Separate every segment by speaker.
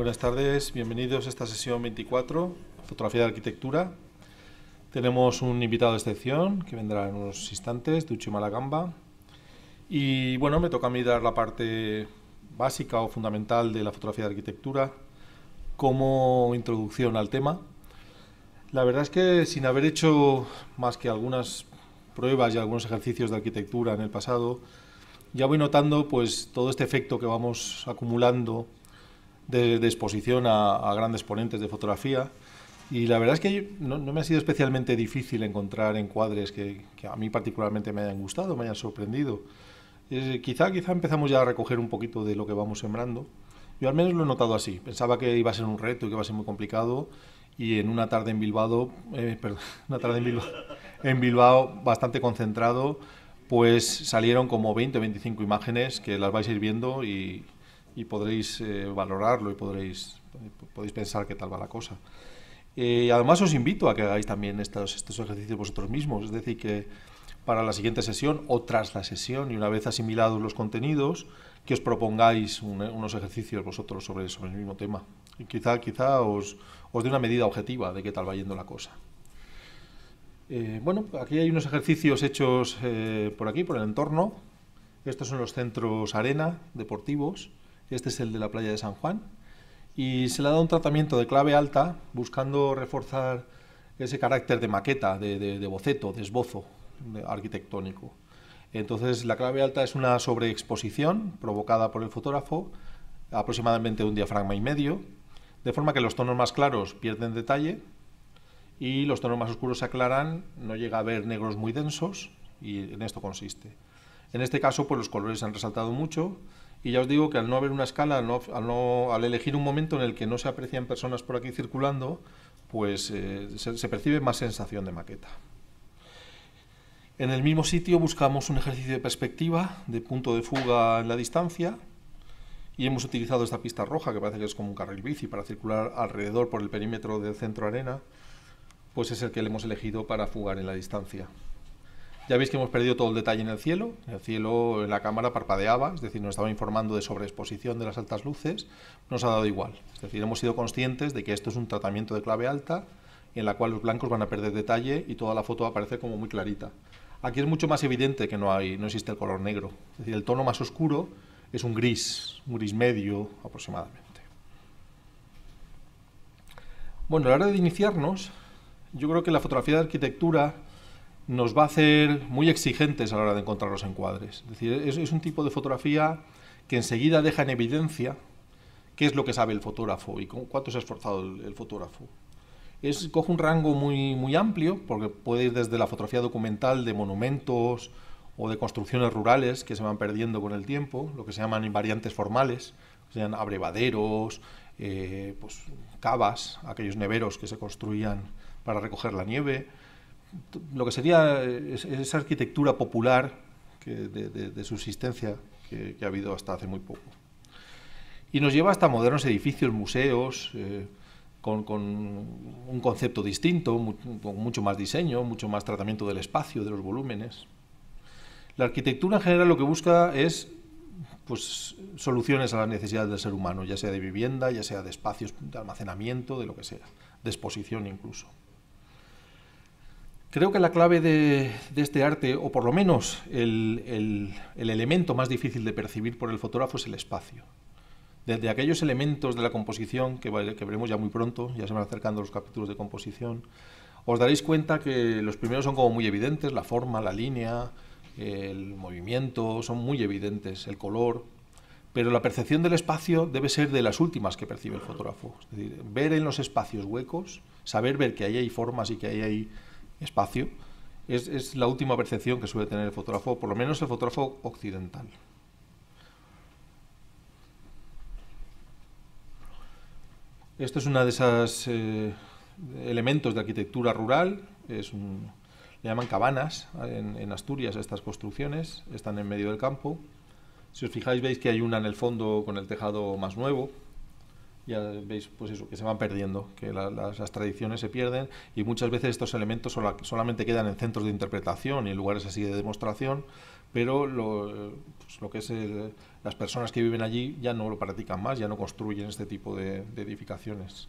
Speaker 1: Buenas tardes, bienvenidos a esta sesión 24, Fotografía de Arquitectura. Tenemos un invitado de excepción que vendrá en unos instantes, Duchi Malagamba. Y bueno, me toca a mí dar la parte básica o fundamental de la fotografía de arquitectura como introducción al tema. La verdad es que sin haber hecho más que algunas pruebas y algunos ejercicios de arquitectura en el pasado, ya voy notando pues todo este efecto que vamos acumulando de, exposición a, grandes ponentes de fotografía. Y la verdad es que no, me ha sido especialmente difícil encontrar encuadres que, que, a mí particularmente me hayan gustado, me hayan sorprendido. Eh, quizá, quizá empezamos ya a recoger un poquito de lo que vamos sembrando. Yo al menos lo he notado así. Pensaba que iba a ser un reto y que iba a ser muy complicado. Y en una tarde en Bilbao, eh, una tarde en Bilbao, en Bilbao bastante concentrado, pues salieron como 20 o 25 imágenes que las vais a ir viendo y, y podréis eh, valorarlo y podréis, eh, podéis pensar qué tal va la cosa. Eh, además os invito a que hagáis también estos, estos ejercicios vosotros mismos, es decir, que para la siguiente sesión o tras la sesión y una vez asimilados los contenidos, que os propongáis unos ejercicios vosotros sobre, sobre el mismo tema. Y quizá, quizá os, dé una medida objetiva de qué tal va yendo la cosa. bueno, aquí hay unos ejercicios hechos por aquí, por el entorno. Estos son los centros arena deportivos. Este es el de la playa de San Juan. Y se le ha dado un tratamiento de clave alta buscando reforzar ese carácter de maqueta, de, boceto, de esbozo arquitectónico. Entonces la clave alta es una sobreexposición provocada por el fotógrafo, aproximadamente un diafragma y medio, de forma que los tonos más claros pierden detalle y los tonos más oscuros se aclaran, no llega a ver negros muy densos y en esto consiste. En este caso pues los colores se han resaltado mucho y ya os digo que al no haber una escala, al, elegir un momento en el que no se aprecian personas por aquí circulando, pues eh, se, se percibe más sensación de maqueta. En el mismo sitio buscamos un ejercicio de perspectiva, de punto de fuga en la distancia, y hemos utilizado esta pista roja, que parece que es como un carril bici, para circular alrededor por el perímetro del centro arena, pues es el que le hemos elegido para fugar en la distancia. Ya veis que hemos perdido todo el detalle en el cielo. El cielo en la cámara parpadeaba, es decir, nos estaba informando de sobreexposición de las altas luces. Nos ha dado igual. Es decir, hemos sido conscientes de que esto es un tratamiento de clave alta en la cual los blancos van a perder detalle y toda la foto va a como muy clarita. Aquí es mucho más evidente que no, hay, no existe el color negro. Es decir, el tono más oscuro es un gris, un gris medio aproximadamente. Bueno, a la hora de iniciarnos, yo creo que la fotografía de arquitectura nos va a hacer muy exigentes a la hora de encontrar los encuadres. Es decir, es, un tipo de fotografía que enseguida deja en evidencia qué es lo que sabe el fotógrafo y cuánto se ha esforzado el, fotógrafo. Es, coge un rango muy, muy amplio, porque puede ir desde la fotografía documental de monumentos o de construcciones rurales que se van perdiendo con el tiempo, lo que se llaman invariantes formales, sean abrevaderos, eh, pues, cavas, aquellos neveros que se construían para recoger la nieve, lo que sería eh, esa arquitectura popular de, subsistencia que, ha habido hasta hace muy poco. Y nos lleva hasta modernos edificios, museos, eh, con, un concepto distinto, con mucho más diseño, mucho más tratamiento del espacio, de los volúmenes. La arquitectura en general lo que busca es pues, soluciones a las necesidades del ser humano, ya sea de vivienda, ya sea de espacios de almacenamiento, de lo que sea, de exposición incluso. Creo que la clave de, este arte, o por lo menos el, elemento más difícil de percibir por el fotógrafo, es el espacio. Desde aquellos elementos de la composición, que, que, veremos ya muy pronto, ya se van acercando los capítulos de composición, os daréis cuenta que los primeros son como muy evidentes, la forma, la línea, el movimiento, son muy evidentes, el color, pero la percepción del espacio debe ser de las últimas que percibe el fotógrafo. Es decir, ver en los espacios huecos, saber ver que ahí hay formas y que ahí hay espacio, es, la última percepción que suele tener el fotógrafo, por lo menos el fotógrafo occidental. Esto es uno de esos eh, elementos de arquitectura rural, es le llaman cabanas eh, en, Asturias estas construcciones, están en medio del campo. Si os fijáis veis que hay una en el fondo con el tejado más nuevo, ya veis pues eso, que se van perdiendo, que las, tradiciones se pierden y muchas veces estos elementos solamente quedan en centros de interpretación y en lugares así de demostración, pero lo, pues que es las personas que viven allí ya no lo practican más, ya no construyen este tipo de, edificaciones.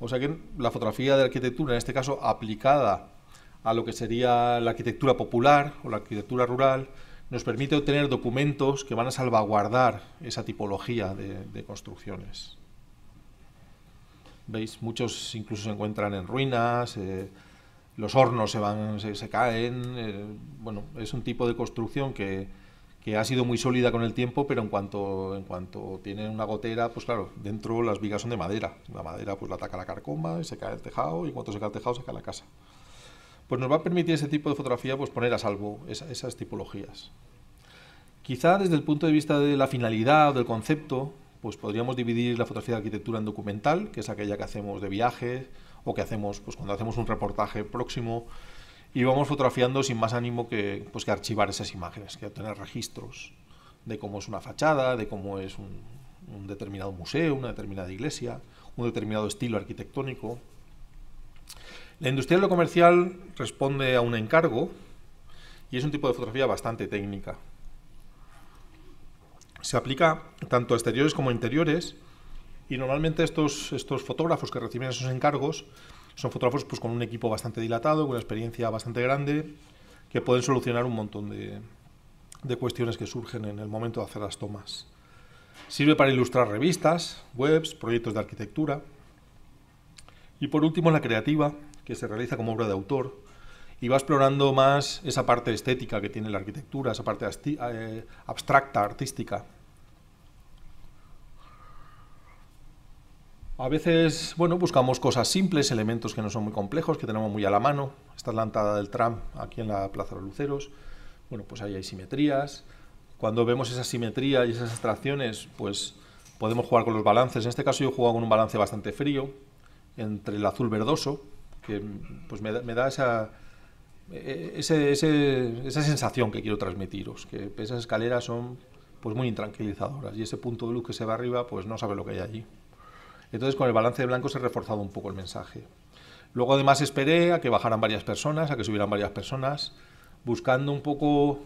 Speaker 1: O sea que la fotografía de arquitectura, en este caso aplicada a lo que sería la arquitectura popular o la arquitectura rural, nos permite obtener documentos que van a salvaguardar esa tipología de construcciones. ¿Veis? Muchos incluso se encuentran en ruinas, eh, los hornos se, van, se, caen. Eh, bueno, es un tipo de construcción que, ha sido muy sólida con el tiempo, pero en cuanto, en cuanto tiene una gotera, pues claro, dentro las vigas son de madera. La madera pues la ataca la carcoma, y se cae el tejado, y cuando cuanto se cae el tejado, se cae la casa. Pues nos va a permitir ese tipo de fotografía pues poner a salvo esas tipologías. Quizá desde el punto de vista de la finalidad o del concepto, pues podríamos dividir la fotografía de arquitectura en documental, que es aquella que hacemos de viajes o que hacemos pues, cuando hacemos un reportaje próximo y vamos fotografiando sin más ánimo que, pues, que archivar esas imágenes, que tener registros de cómo es una fachada, de cómo es un, determinado museo, una determinada iglesia, un determinado estilo arquitectónico. La industria de lo comercial responde a un encargo y es un tipo de fotografía bastante técnica se aplica tanto a exteriores como a interiores y normalmente estos, estos fotógrafos que reciben esos encargos son fotógrafos pues, con un equipo bastante dilatado, con una experiencia bastante grande, que pueden solucionar un montón de cuestiones que surgen en el momento de hacer las tomas. Sirve para ilustrar revistas, webs, proyectos de arquitectura. Y por último, la creativa, que se realiza como obra de autor, y va explorando más esa parte estética que tiene la arquitectura, esa parte eh, abstracta, artística. A veces, bueno, buscamos cosas simples, elementos que no son muy complejos, que tenemos muy a la mano. Esta es la entrada del tram aquí en la Plaza de los Luceros. Bueno, pues ahí hay simetrías. Cuando vemos esa simetría y esas abstracciones, pues podemos jugar con los balances. En este caso yo he jugado con un balance bastante frío, entre el azul verdoso, que pues me da esa, eh, esa sensación que quiero transmitiros, que esas escaleras son pues muy intranquilizadoras y ese punto de luz que se va arriba pues no sabe lo que hay allí. Entonces con el balance de blanco se reforzado un poco el mensaje. Luego además esperé a que bajaran varias personas, a que subieran varias personas, buscando un poco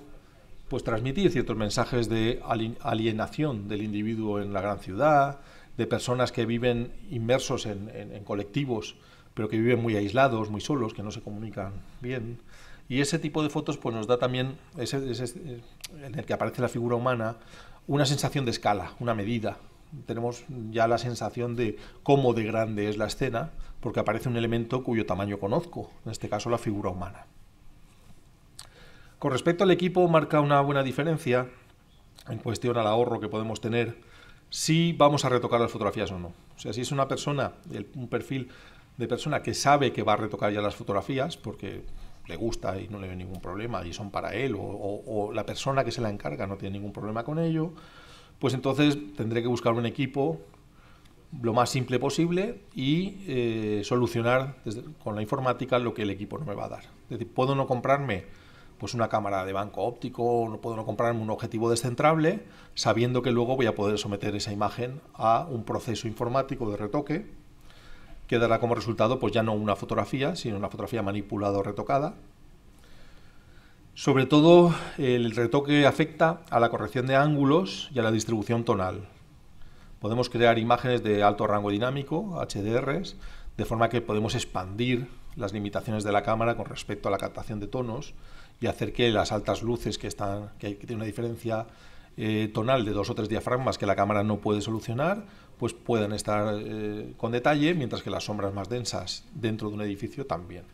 Speaker 1: pues transmitir ciertos mensajes de alienación del individuo en la gran ciudad, de personas que viven inmersos en colectivos, pero que viven muy aislados, muy solos, que no se comunican bien, y ese tipo de fotos pues, nos da también, eh, en el que aparece la figura humana, una sensación de escala, una medida. Tenemos ya la sensación de cómo de grande es la escena, porque aparece un elemento cuyo tamaño conozco, en este caso la figura humana. Con respecto al equipo, marca una buena diferencia en cuestión al ahorro que podemos tener si vamos a retocar las fotografías o no. O sea, si es una persona, un perfil de persona que sabe que va a retocar ya las fotografías, porque le gusta y no le ve ningún problema y son para él, o, la persona que se la encarga no tiene ningún problema con ello, pues entonces tendré que buscar un equipo lo más simple posible y eh, solucionar con la informática lo que el equipo no me va a dar. Es decir, puedo no comprarme pues una cámara de banco óptico, no puedo no comprarme un objetivo descentrable, sabiendo que luego voy a poder someter esa imagen a un proceso informático de retoque que dará como resultado pues ya no una fotografía, sino una fotografía manipulada o retocada. Sobre todo el retoque afecta a la corrección de ángulos y a la distribución tonal. Podemos crear imágenes de alto rango dinámico, HDRs, de forma que podemos expandir las limitaciones de la cámara con respecto a la captación de tonos y hacer que las altas luces que están que, tienen una diferencia eh, tonal de dos o tres diafragmas que la cámara no puede solucionar pues estar eh, con detalle, mientras que las sombras más densas dentro de un edificio también.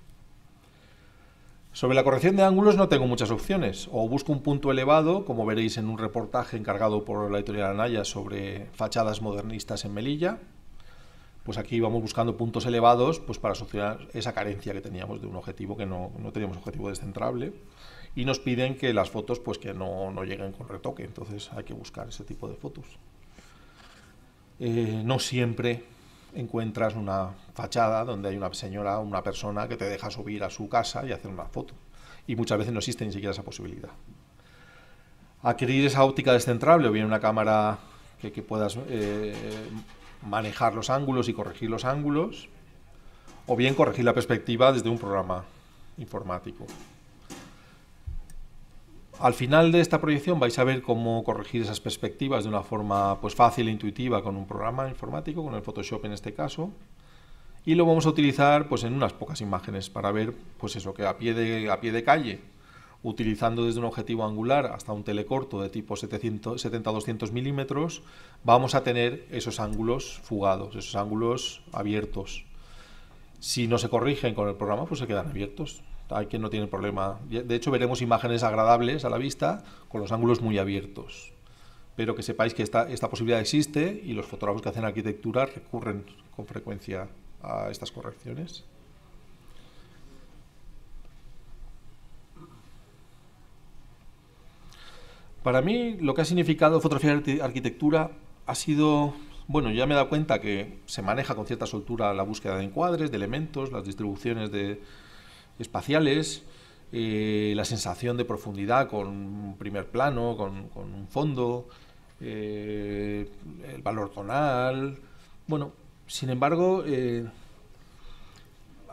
Speaker 1: Sobre la corrección de ángulos no tengo muchas opciones. O busco un punto elevado, como veréis en un reportaje encargado por la editorial Anaya sobre fachadas modernistas en Melilla. Pues aquí vamos buscando puntos elevados pues para solucionar esa carencia que teníamos de un objetivo que no, no teníamos objetivo descentrable. Y nos piden que las fotos pues que no, no lleguen con retoque, entonces hay que buscar ese tipo de fotos. Eh, no siempre encuentras una fachada donde hay una señora o una persona que te deja subir a su casa y hacer una foto. Y muchas veces no existe ni siquiera esa posibilidad. Adquirir esa óptica descentrable o bien una cámara que, puedas eh, manejar los ángulos y corregir los ángulos, o bien corregir la perspectiva desde un programa informático. Al final de esta proyección vais a ver cómo corregir esas perspectivas de una forma pues, fácil e intuitiva con un programa informático, con el Photoshop en este caso, y lo vamos a utilizar pues, en unas pocas imágenes para ver pues eso, que a pie, de, a pie de calle, utilizando desde un objetivo angular hasta un telecorto de tipo 70-200 milímetros, vamos a tener esos ángulos fugados, esos ángulos abiertos. Si no se corrigen con el programa, pues se quedan abiertos, hay quien no tiene problema. De hecho, veremos imágenes agradables a la vista con los ángulos muy abiertos. Pero que sepáis que esta, esta posibilidad existe y los fotógrafos que hacen arquitectura recurren con frecuencia a estas correcciones. Para mí, lo que ha significado fotografiar arquitectura ha sido, bueno, ya me he dado cuenta que se maneja con cierta soltura la búsqueda de encuadres, de elementos, las distribuciones de, espaciales, eh, la sensación de profundidad con un primer plano, con, un fondo, eh, el valor tonal. Bueno, sin embargo, eh,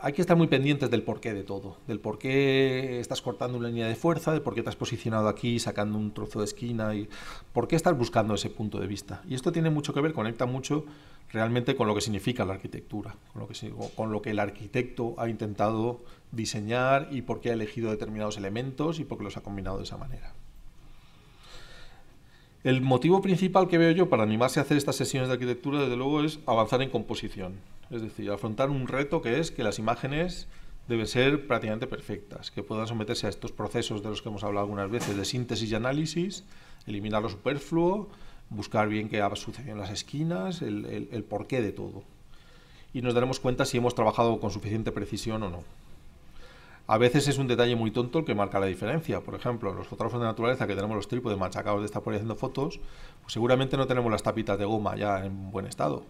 Speaker 1: hay que estar muy pendientes del porqué de todo, del por qué estás cortando una línea de fuerza, de por qué te has posicionado aquí sacando un trozo de esquina y por qué estás buscando ese punto de vista. Y esto tiene mucho que ver, conecta mucho realmente con lo que significa la arquitectura, con lo que, con lo que el arquitecto ha intentado diseñar y por qué ha elegido determinados elementos y por qué los ha combinado de esa manera. El motivo principal que veo yo para animarse a hacer estas sesiones de arquitectura, desde luego, es avanzar en composición es decir, afrontar un reto que es que las imágenes deben ser prácticamente perfectas, que puedan someterse a estos procesos de los que hemos hablado algunas veces, de síntesis y análisis, eliminar lo superfluo, buscar bien qué ha sucedido en las esquinas, el, porqué de todo. Y nos daremos cuenta si hemos trabajado con suficiente precisión o no. A veces es un detalle muy tonto el que marca la diferencia. Por ejemplo, los fotógrafos de naturaleza que tenemos los trípodes machacados de estar por haciendo fotos, pues seguramente no tenemos las tapitas de goma ya en buen estado.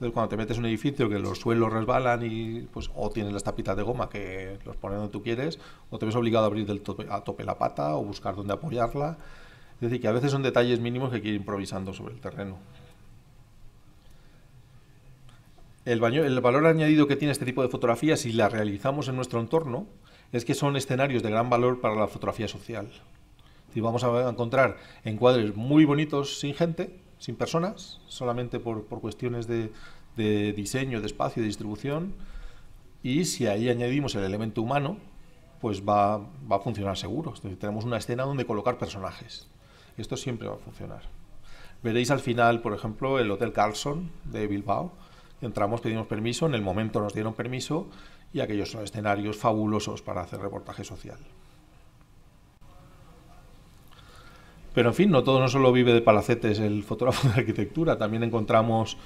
Speaker 1: Entonces, cuando te metes en un edificio que los suelos resbalan y pues o tienes las tapitas de goma que los pones donde tú quieres, o te ves obligado a abrir a tope la pata o buscar dónde apoyarla. Es decir, que a veces son detalles mínimos que hay que ir improvisando sobre el terreno. El, valor añadido que tiene este tipo de fotografías, si la realizamos en nuestro entorno, es que son escenarios de gran valor para la fotografía social. Y vamos a encontrar encuadres muy bonitos sin gente, sin personas, solamente por, cuestiones de, diseño, de espacio, de distribución. Y si ahí añadimos el elemento humano, pues va, a funcionar seguro. tenemos una escena donde colocar personajes. Esto siempre va a funcionar. Veréis al final, por ejemplo, el Hotel Carlson de Bilbao. Entramos, pedimos permiso, en el momento nos dieron permiso y aquellos son escenarios fabulosos para hacer reportaje social. Pero en fin, no todo no solo vive de palacetes el fotógrafo de arquitectura, también encontramos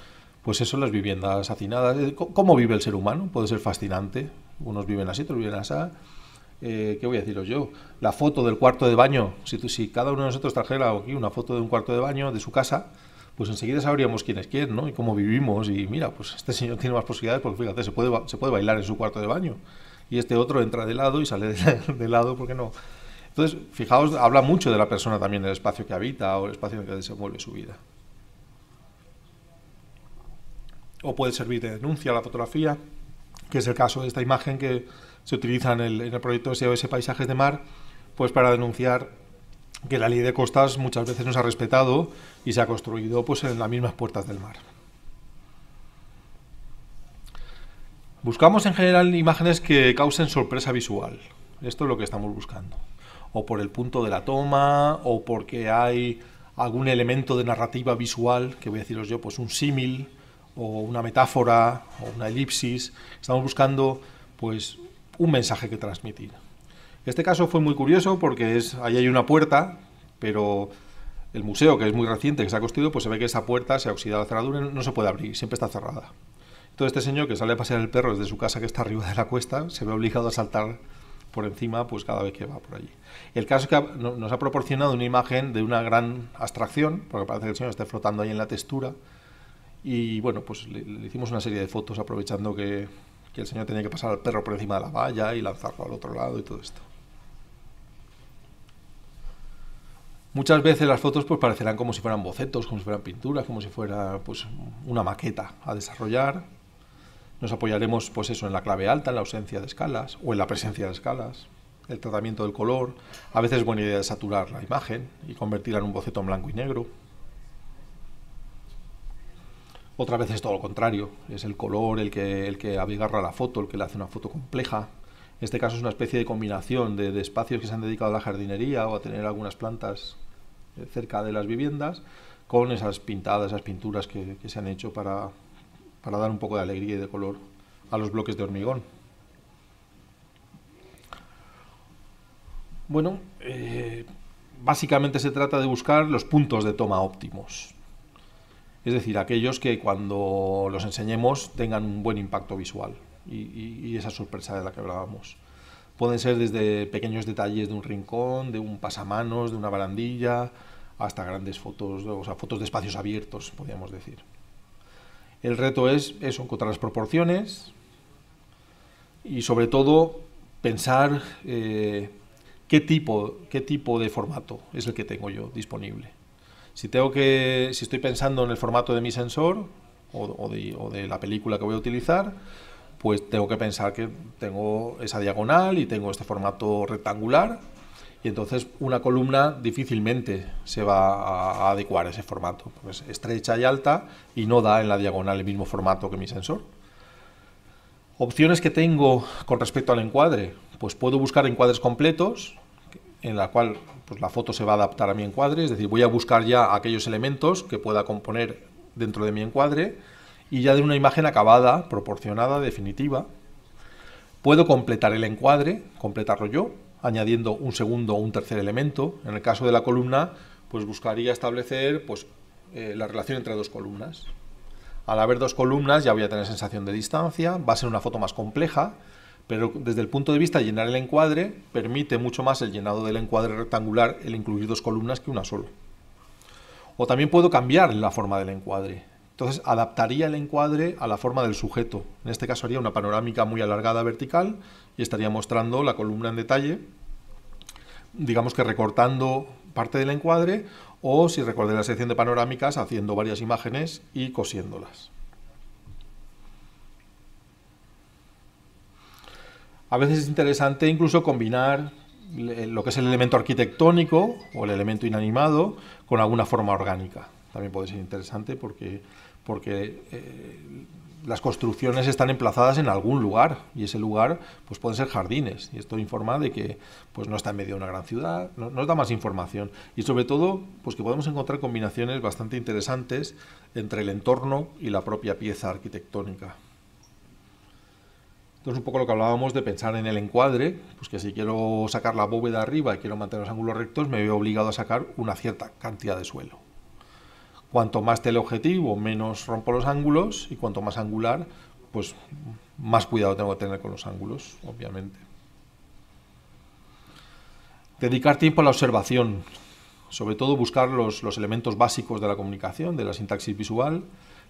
Speaker 1: pues eso, las viviendas hacinadas, eh, cómo vive el ser humano, puede ser fascinante, unos viven así, otros viven así. Eh, ¿Qué voy a deciros yo? La foto del cuarto de baño, si, si cada uno de nosotros trajera aquí una foto de un cuarto de baño de su casa, pues enseguida sabríamos quién es quién, ¿no? Y cómo vivimos, y mira, pues este señor tiene más posibilidades porque fíjate, se puede, se puede bailar en su cuarto de baño, y este otro entra de lado y sale de, lado, lado porque no, entonces, fijaos, habla mucho de la persona también, del espacio que habita o el espacio en el que desenvuelve su vida. O puede servir de denuncia la fotografía, que es el caso de esta imagen que se utiliza en el, en el proyecto SOS Paisajes de Mar, pues para denunciar que la ley de costas muchas veces no se ha respetado y se ha construido pues, en las mismas puertas del mar. Buscamos en general imágenes que causen sorpresa visual. Esto es lo que estamos buscando o por el punto de la toma, o porque hay algún elemento de narrativa visual, que voy a deciros yo, pues un símil, o una metáfora, o una elipsis. Estamos buscando pues un mensaje que transmitir. Este caso fue muy curioso porque es, ahí hay una puerta, pero el museo, que es muy reciente, que se ha construido, pues se ve que esa puerta se ha oxidado la cerradura y no se puede abrir, siempre está cerrada. Entonces este señor que sale a pasear el perro desde su casa que está arriba de la cuesta, se ve obligado a saltar por encima pues cada vez que va por allí. El caso es que nos ha proporcionado una imagen de una gran abstracción, porque parece que el señor esté flotando ahí en la textura, y bueno, pues le, hicimos una serie de fotos aprovechando que, el señor tenía que pasar al perro por encima de la valla y lanzarlo al otro lado y todo esto. Muchas veces las fotos pues parecerán como si fueran bocetos, como si fueran pinturas, como si fuera pues una maqueta a desarrollar, nos apoyaremos pues eso, en la clave alta, en la ausencia de escalas o en la presencia de escalas, el tratamiento del color. A veces es buena idea saturar la imagen y convertirla en un boceto en blanco y negro. Otra vez es todo lo contrario, es el color el que, el que abigarra la foto, el que le hace una foto compleja. En este caso es una especie de combinación de, espacios que se han dedicado a la jardinería o a tener algunas plantas eh, cerca de las viviendas con esas pintadas, esas pinturas que se han hecho para, para dar un poco de alegría y de color a los bloques de hormigón. Bueno, eh, básicamente se trata de buscar los puntos de toma óptimos. Es decir, aquellos que cuando los enseñemos tengan un buen impacto visual y, y esa sorpresa de la que hablábamos. Pueden ser desde pequeños detalles de un rincón, de un pasamanos, de una barandilla, hasta grandes fotos, o sea, fotos de espacios abiertos, podríamos decir. El reto es eso, encontrar las proporciones y sobre todo pensar eh, qué, tipo, qué tipo de formato es el que tengo yo disponible. Si, tengo que, si estoy pensando en el formato de mi sensor o de la película que voy a utilizar, pues tengo que pensar que tengo esa diagonal y tengo este formato rectangular y entonces una columna difícilmente se va a adecuar a ese formato, porque es estrecha y alta y no da en la diagonal el mismo formato que mi sensor. Opciones que tengo con respecto al encuadre, pues puedo buscar encuadres completos, en la cual pues, la foto se va a adaptar a mi encuadre, es decir, voy a buscar ya aquellos elementos que pueda componer dentro de mi encuadre y ya de una imagen acabada, proporcionada, definitiva. Puedo completar el encuadre, completarlo yo, añadiendo un segundo o un tercer elemento. En el caso de la columna, pues buscaría establecer pues, eh, la relación entre dos columnas. Al haber dos columnas ya voy a tener sensación de distancia, va a ser una foto más compleja, pero desde el punto de vista de llenar el encuadre, permite mucho más el llenado del encuadre rectangular el incluir dos columnas que una sola. O también puedo cambiar la forma del encuadre. Entonces adaptaría el encuadre a la forma del sujeto. En este caso haría una panorámica muy alargada vertical y estaría mostrando la columna en detalle, digamos que recortando parte del encuadre o si recordé la sección de panorámicas haciendo varias imágenes y cosiéndolas. A veces es interesante incluso combinar lo que es el elemento arquitectónico o el elemento inanimado con alguna forma orgánica. También puede ser interesante porque porque eh, las construcciones están emplazadas en algún lugar y ese lugar pues pueden ser jardines y esto informa de que pues no está en medio de una gran ciudad nos da más información y sobre todo pues que podemos encontrar combinaciones bastante interesantes entre el entorno y la propia pieza arquitectónica entonces un poco lo que hablábamos de pensar en el encuadre pues que si quiero sacar la bóveda arriba y quiero mantener los ángulos rectos me veo obligado a sacar una cierta cantidad de suelo Cuanto más teleobjetivo, menos rompo los ángulos y cuanto más angular, pues más cuidado tengo que tener con los ángulos, obviamente. Dedicar tiempo a la observación, sobre todo buscar los, los elementos básicos de la comunicación, de la sintaxis visual,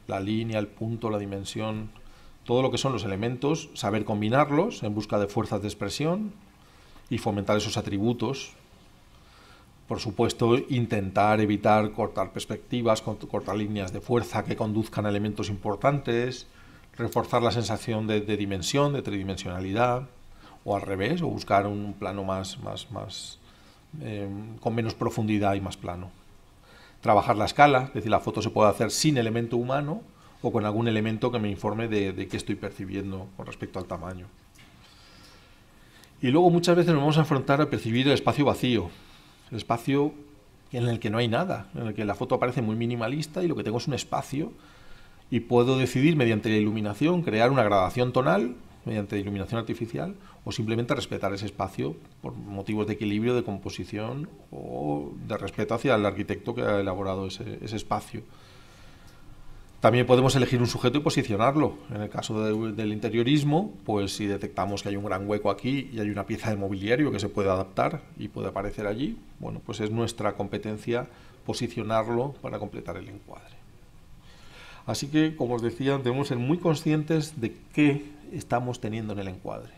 Speaker 1: la línea, el punto, la dimensión, todo lo que son los elementos, saber combinarlos en busca de fuerzas de expresión y fomentar esos atributos por supuesto, intentar evitar cortar perspectivas, cortar líneas de fuerza que conduzcan a elementos importantes, reforzar la sensación de, dimensión, de tridimensionalidad, o al revés, o buscar un plano más, más, em, con menos profundidad y más plano. Trabajar la escala, es decir, la foto se puede hacer sin elemento humano o con algún elemento que me informe de, qué estoy percibiendo con respecto al tamaño. Y luego muchas veces nos vamos a enfrentar a percibir el espacio vacío, el espacio en el que no hay nada, en el que la foto aparece muy minimalista y lo que tengo es un espacio y puedo decidir mediante la iluminación crear una gradación tonal mediante iluminación artificial o simplemente respetar ese espacio por motivos de equilibrio, de composición o de respeto hacia el arquitecto que ha elaborado ese espacio. También podemos elegir un sujeto y posicionarlo. En el caso del interiorismo, pues si detectamos que hay un gran hueco aquí y hay una pieza de mobiliario que se puede adaptar y puede aparecer allí, bueno, pues es nuestra competencia posicionarlo para completar el encuadre. Así que, como os decía, debemos ser muy conscientes de qué estamos teniendo en el encuadre.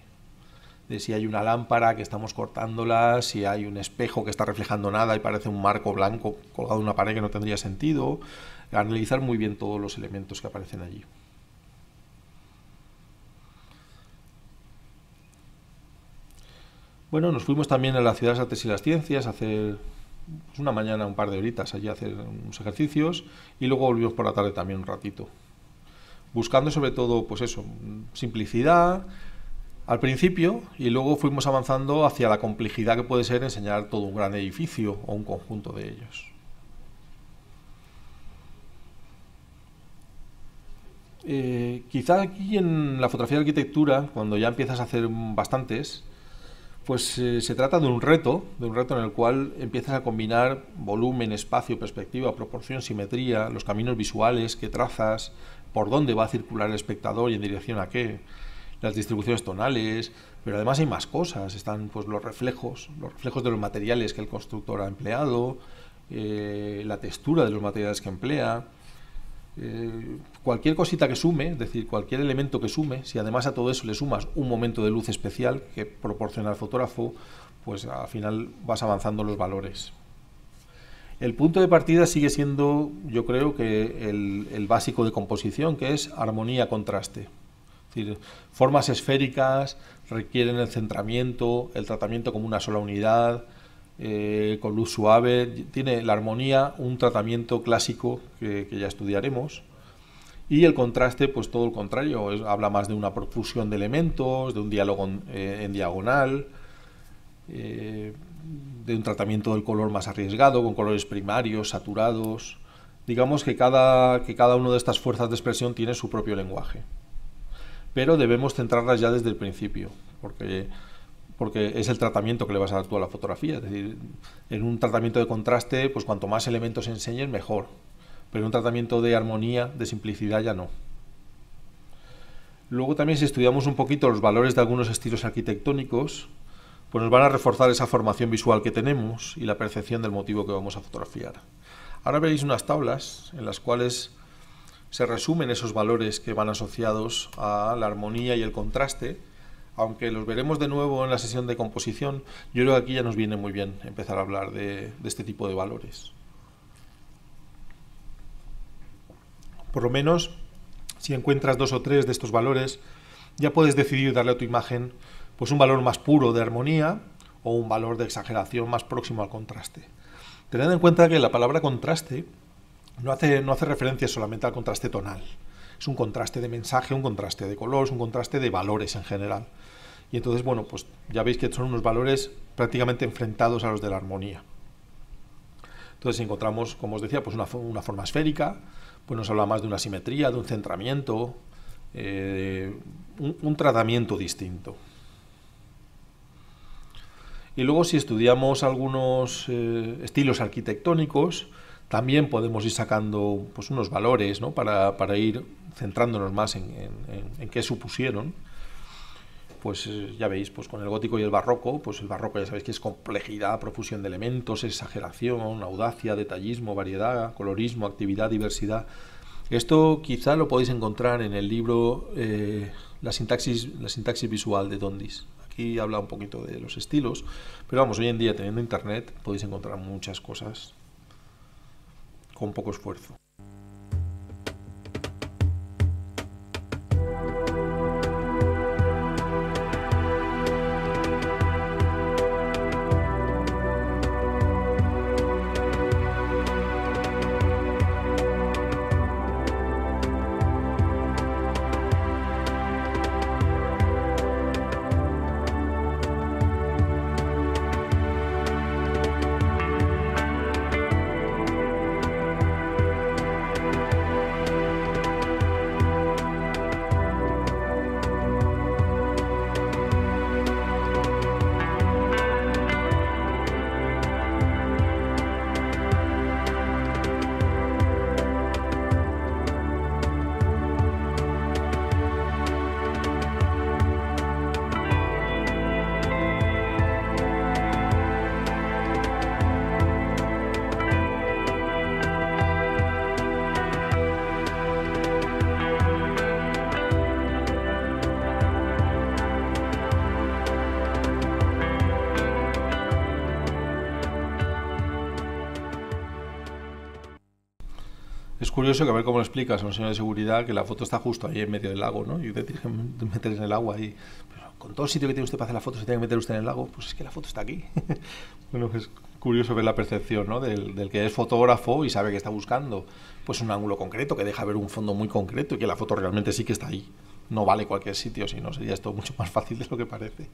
Speaker 1: De si hay una lámpara que estamos cortándola, si hay un espejo que está reflejando nada y parece un marco blanco colgado en una pared que no tendría sentido, analizar muy bien todos los elementos que aparecen allí. Bueno, nos fuimos también a la Ciudad de las Artes y las Ciencias a hacer pues, una mañana, un par de horitas allí a hacer unos ejercicios y luego volvimos por la tarde también un ratito. Buscando sobre todo, pues eso, simplicidad al principio y luego fuimos avanzando hacia la complejidad que puede ser enseñar todo un gran edificio o un conjunto de ellos. Eh, quizá aquí en la fotografía de arquitectura, cuando ya empiezas a hacer bastantes, pues eh, se trata de un reto, de un reto en el cual empiezas a combinar volumen, espacio, perspectiva, proporción, simetría, los caminos visuales que trazas, por dónde va a circular el espectador y en dirección a qué, las distribuciones tonales, pero además hay más cosas, están pues los reflejos, los reflejos de los materiales que el constructor ha empleado, eh, la textura de los materiales que emplea, cualquier cosita que sume, es decir, cualquier elemento que sume, si además a todo eso le sumas un momento de luz especial que proporciona el fotógrafo, pues al final vas avanzando los valores. El punto de partida sigue siendo, yo creo que el, básico de composición, que es armonía-contraste. formas esféricas requieren el centramiento, el tratamiento como una sola unidad, eh, con luz suave. Tiene la armonía un tratamiento clásico que, que ya estudiaremos. Y el contraste, pues todo el contrario, habla más de una profusión de elementos, de un diálogo en eh, diagonal, eh, de un tratamiento del color más arriesgado, con colores primarios, saturados. Digamos que cada, que cada una de estas fuerzas de expresión tiene su propio lenguaje. Pero debemos centrarlas ya desde el principio, porque, porque es el tratamiento que le vas a dar tú a la fotografía. Es decir, en un tratamiento de contraste, pues cuanto más elementos enseñes, mejor pero un tratamiento de armonía, de simplicidad ya no. Luego también si estudiamos un poquito los valores de algunos estilos arquitectónicos, pues nos van a reforzar esa formación visual que tenemos y la percepción del motivo que vamos a fotografiar. Ahora veréis unas tablas en las cuales se resumen esos valores que van asociados a la armonía y el contraste, aunque los veremos de nuevo en la sesión de composición, yo creo que aquí ya nos viene muy bien empezar a hablar de, de este tipo de valores. Por lo menos, si encuentras dos o tres de estos valores, ya puedes decidir darle a tu imagen pues un valor más puro de armonía o un valor de exageración más próximo al contraste. Tened en cuenta que la palabra contraste no hace, referencia solamente al contraste tonal. Es un contraste de mensaje, un contraste de color, es un contraste de valores en general. Y entonces, bueno, pues ya veis que son unos valores prácticamente enfrentados a los de la armonía. Entonces encontramos, como os decía, pues una forma esférica, pues nos habla más de una simetría, de un centramiento, eh, un, tratamiento distinto. Y luego si estudiamos algunos eh, estilos arquitectónicos, también podemos ir sacando pues, unos valores para, ir centrándonos más en, en qué supusieron pues eh, ya veis, pues con el gótico y el barroco, pues el barroco ya sabéis que es complejidad, profusión de elementos, exageración, audacia, detallismo, variedad, colorismo, actividad, diversidad. Esto quizá lo podéis encontrar en el libro eh, la, sintaxis, la sintaxis visual de Dondis. Aquí habla un poquito de los estilos, pero vamos, hoy en día teniendo internet podéis encontrar muchas cosas con poco esfuerzo. curioso que a ver cómo lo explicas a un señor de seguridad que la foto está justo ahí en medio del lago, ¿no? Y usted tiene que meterse en el agua y pues, con todo sitio que tiene usted para hacer la foto, se tiene que meter usted en el lago. Pues es que la foto está aquí. bueno, es pues, curioso ver la percepción, Del, que es fotógrafo y sabe que está buscando pues un ángulo concreto, que deja ver un fondo muy concreto y que la foto realmente sí que está ahí. No vale cualquier sitio, no sería esto mucho más fácil de lo que parece.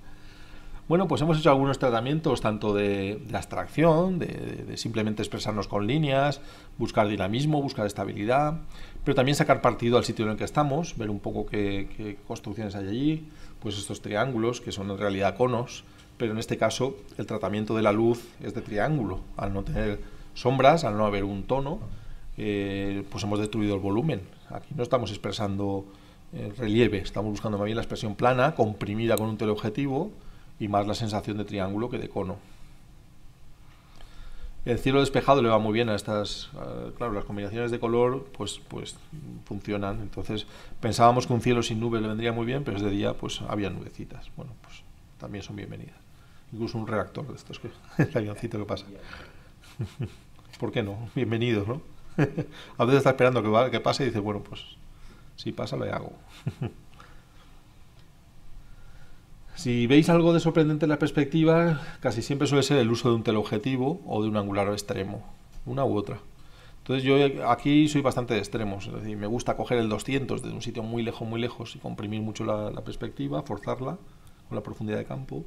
Speaker 1: Bueno, pues hemos hecho algunos tratamientos tanto de, la abstracción, de, simplemente expresarnos con líneas, buscar dinamismo, buscar estabilidad, pero también sacar partido al sitio en el que estamos, ver un poco qué, construcciones hay allí, pues estos triángulos que son en realidad conos, pero en este caso el tratamiento de la luz es de triángulo, al no tener sombras, al no haber un tono, eh, pues hemos destruido el volumen. Aquí no estamos expresando eh, relieve, estamos buscando más bien la expresión plana, comprimida con un teleobjetivo, y más la sensación de triángulo que de cono. El cielo despejado le va muy bien a estas, claro, las combinaciones de color pues, pues funcionan. Entonces pensábamos que un cielo sin nubes le vendría muy bien, pero es de día pues había nubecitas. Bueno, pues también son bienvenidas. Incluso un reactor de estos, que, el avioncito que pasa. ¿Por qué no? Bienvenido, ¿no? a veces está esperando que, que pase y dice, bueno, pues si pasa lo hago. Si veis algo de sorprendente en la perspectiva, casi siempre suele ser el uso de un teleobjetivo o de un angular extremo, una u otra. Entonces yo aquí soy bastante de extremos, es decir, me gusta coger el 200 desde un sitio muy lejos, muy lejos y comprimir mucho la, perspectiva, forzarla con la profundidad de campo.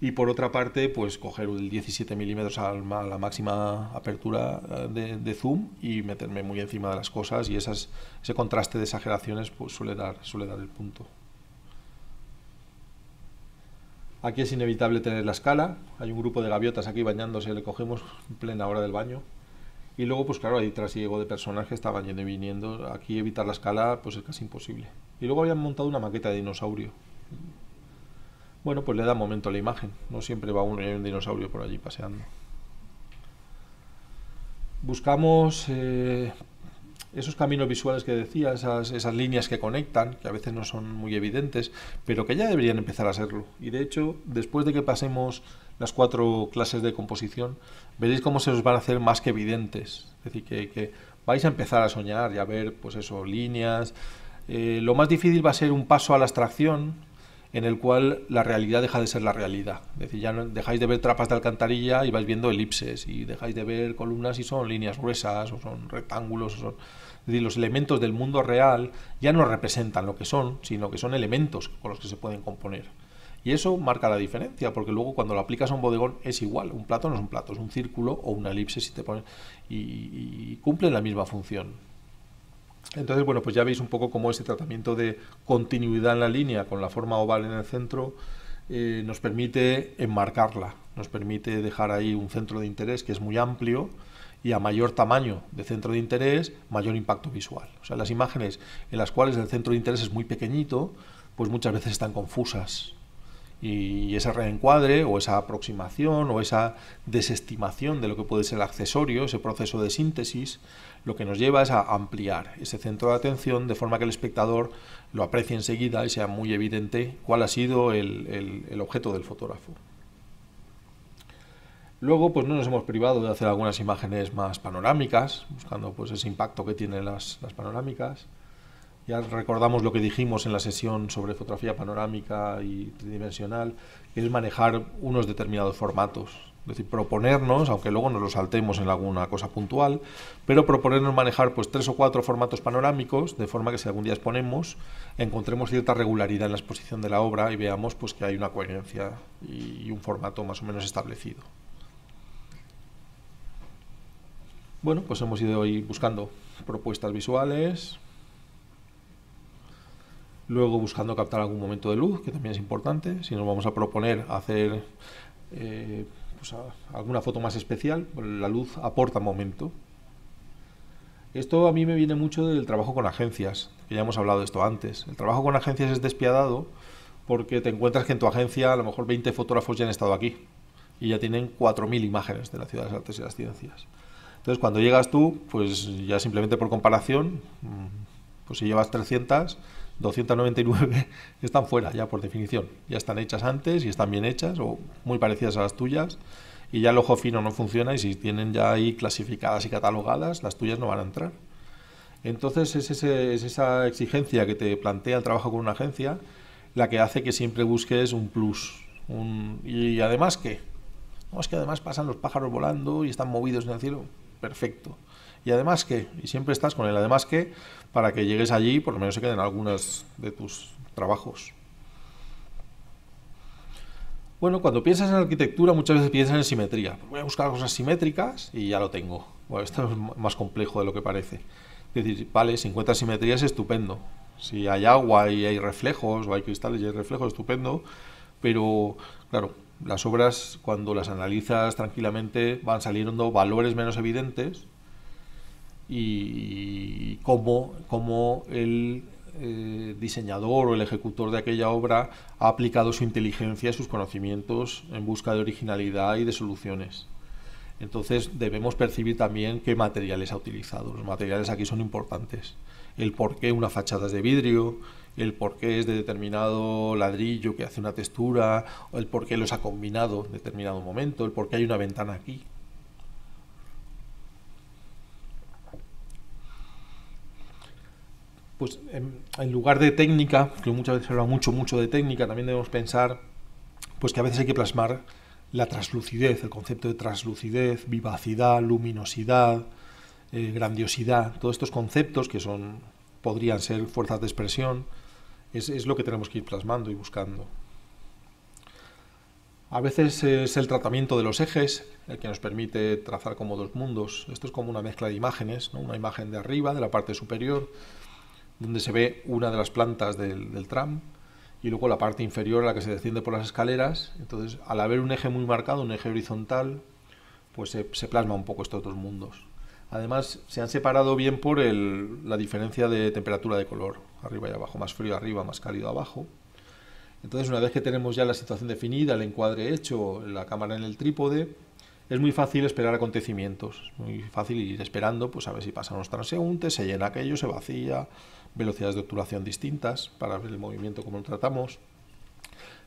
Speaker 1: Y por otra parte, pues coger el 17 milímetros a la máxima apertura eh, de, zoom y meterme muy encima de las cosas y ese contraste de exageraciones pues, suele, dar, suele dar el punto. Aquí es inevitable tener la escala. Hay un grupo de gaviotas aquí bañándose, le cogemos en plena hora del baño. Y luego, pues claro, hay trasiego de personas que estaban yendo y viniendo. Aquí evitar la escala pues es casi imposible. Y luego habían montado una maqueta de dinosaurio. Bueno, pues le da momento a la imagen. No siempre va uno y hay un dinosaurio por allí paseando. Buscamos eh, esos caminos visuales que decía, esas, esas, líneas que conectan, que a veces no son muy evidentes, pero que ya deberían empezar a serlo. Y de hecho, después de que pasemos las cuatro clases de composición, veréis cómo se os van a hacer más que evidentes. Es decir, que, que vais a empezar a soñar y a ver, pues eso, líneas. Eh, lo más difícil va a ser un paso a la abstracción, en el cual la realidad deja de ser la realidad. Es decir, ya dejáis de ver trapas de alcantarilla y vais viendo elipses, y dejáis de ver columnas y son líneas gruesas, o son rectángulos, o son los elementos del mundo real ya no representan lo que son, sino que son elementos con los que se pueden componer. Y eso marca la diferencia, porque luego cuando lo aplicas a un bodegón es igual. Un plato no es un plato, es un círculo o una elipse si te pones. Y, cumple la misma función. Entonces, bueno, pues ya veis un poco cómo ese tratamiento de continuidad en la línea con la forma oval en el centro eh, nos permite enmarcarla, nos permite dejar ahí un centro de interés que es muy amplio y a mayor tamaño de centro de interés, mayor impacto visual. O sea, las imágenes en las cuales el centro de interés es muy pequeñito, pues muchas veces están confusas. Y ese reencuadre o esa aproximación o esa desestimación de lo que puede ser accesorio, ese proceso de síntesis, lo que nos lleva es a ampliar ese centro de atención de forma que el espectador lo aprecie enseguida y sea muy evidente cuál ha sido el objeto del fotógrafo. Luego, pues no nos hemos privado de hacer algunas imágenes más panorámicas, buscando pues ese impacto que tienen las, las panorámicas. Ya recordamos lo que dijimos en la sesión sobre fotografía panorámica y tridimensional, que es manejar unos determinados formatos. Es decir, proponernos, aunque luego nos lo saltemos en alguna cosa puntual, pero proponernos manejar pues tres o cuatro formatos panorámicos, de forma que si algún día exponemos, encontremos cierta regularidad en la exposición de la obra y veamos pues que hay una coherencia y un formato más o menos establecido. Bueno, pues hemos ido hoy buscando propuestas visuales, luego buscando captar algún momento de luz, que también es importante, si nos vamos a proponer hacer eh, pues, alguna foto más especial, pues, la luz aporta momento. Esto a mí me viene mucho del trabajo con agencias, que ya hemos hablado de esto antes. El trabajo con agencias es despiadado porque te encuentras que en tu agencia a lo mejor 20 fotógrafos ya han estado aquí y ya tienen 4.000 imágenes de la Ciudad de las Artes y las Ciencias. Entonces, cuando llegas tú, pues ya simplemente por comparación, mm, pues si llevas 300, 299 están fuera ya por definición. Ya están hechas antes y están bien hechas o muy parecidas a las tuyas y ya el ojo fino no funciona y si tienen ya ahí clasificadas y catalogadas, las tuyas no van a entrar. Entonces es, esa exigencia que te plantea el trabajo con una agencia la que hace que siempre busques un plus. y además qué? No, es que además pasan los pájaros volando y están movidos en el cielo perfecto. Y además que, y siempre estás con él, además que, para que llegues allí por lo menos se queden algunas de tus trabajos. Bueno, cuando piensas en arquitectura muchas veces piensas en simetría. Voy a buscar cosas simétricas y ya lo tengo. Bueno, esto es más complejo de lo que parece. Es decir, vale, encuentras simetrías es estupendo. Si hay agua y hay reflejos, o hay cristales y hay reflejos, estupendo. Pero, claro, las obras, cuando las analizas tranquilamente, van saliendo valores menos evidentes y cómo, el eh, diseñador o el ejecutor de aquella obra ha aplicado su inteligencia y sus conocimientos en busca de originalidad y de soluciones. Entonces debemos percibir también qué materiales ha utilizado. Los materiales aquí son importantes. El por qué una fachada es de vidrio, el por qué es de determinado ladrillo que hace una textura, el por qué los ha combinado en determinado momento, el por qué hay una ventana aquí. Pues en, lugar de técnica, que muchas veces se habla mucho, mucho de técnica, también debemos pensar pues que a veces hay que plasmar la translucidez, el concepto de translucidez, vivacidad, luminosidad, eh, grandiosidad, todos estos conceptos que son podrían ser fuerzas de expresión, es, lo que tenemos que ir plasmando y buscando. A veces es el tratamiento de los ejes el que nos permite trazar como dos mundos. Esto es como una mezcla de imágenes, ¿no? una imagen de arriba, de la parte superior, donde se ve una de las plantas del, del tram, y luego la parte inferior a la que se desciende por las escaleras. Entonces, al haber un eje muy marcado, un eje horizontal, pues se, plasma un poco estos dos mundos. Además, se han separado bien por el, la diferencia de temperatura de color, arriba y abajo, más frío arriba, más cálido abajo. Entonces, una vez que tenemos ya la situación definida, el encuadre hecho, la cámara en el trípode, es muy fácil esperar acontecimientos, es muy fácil ir esperando, pues a ver si pasan los transeúntes, se llena aquello, se vacía, velocidades de obturación distintas para ver el movimiento como lo tratamos.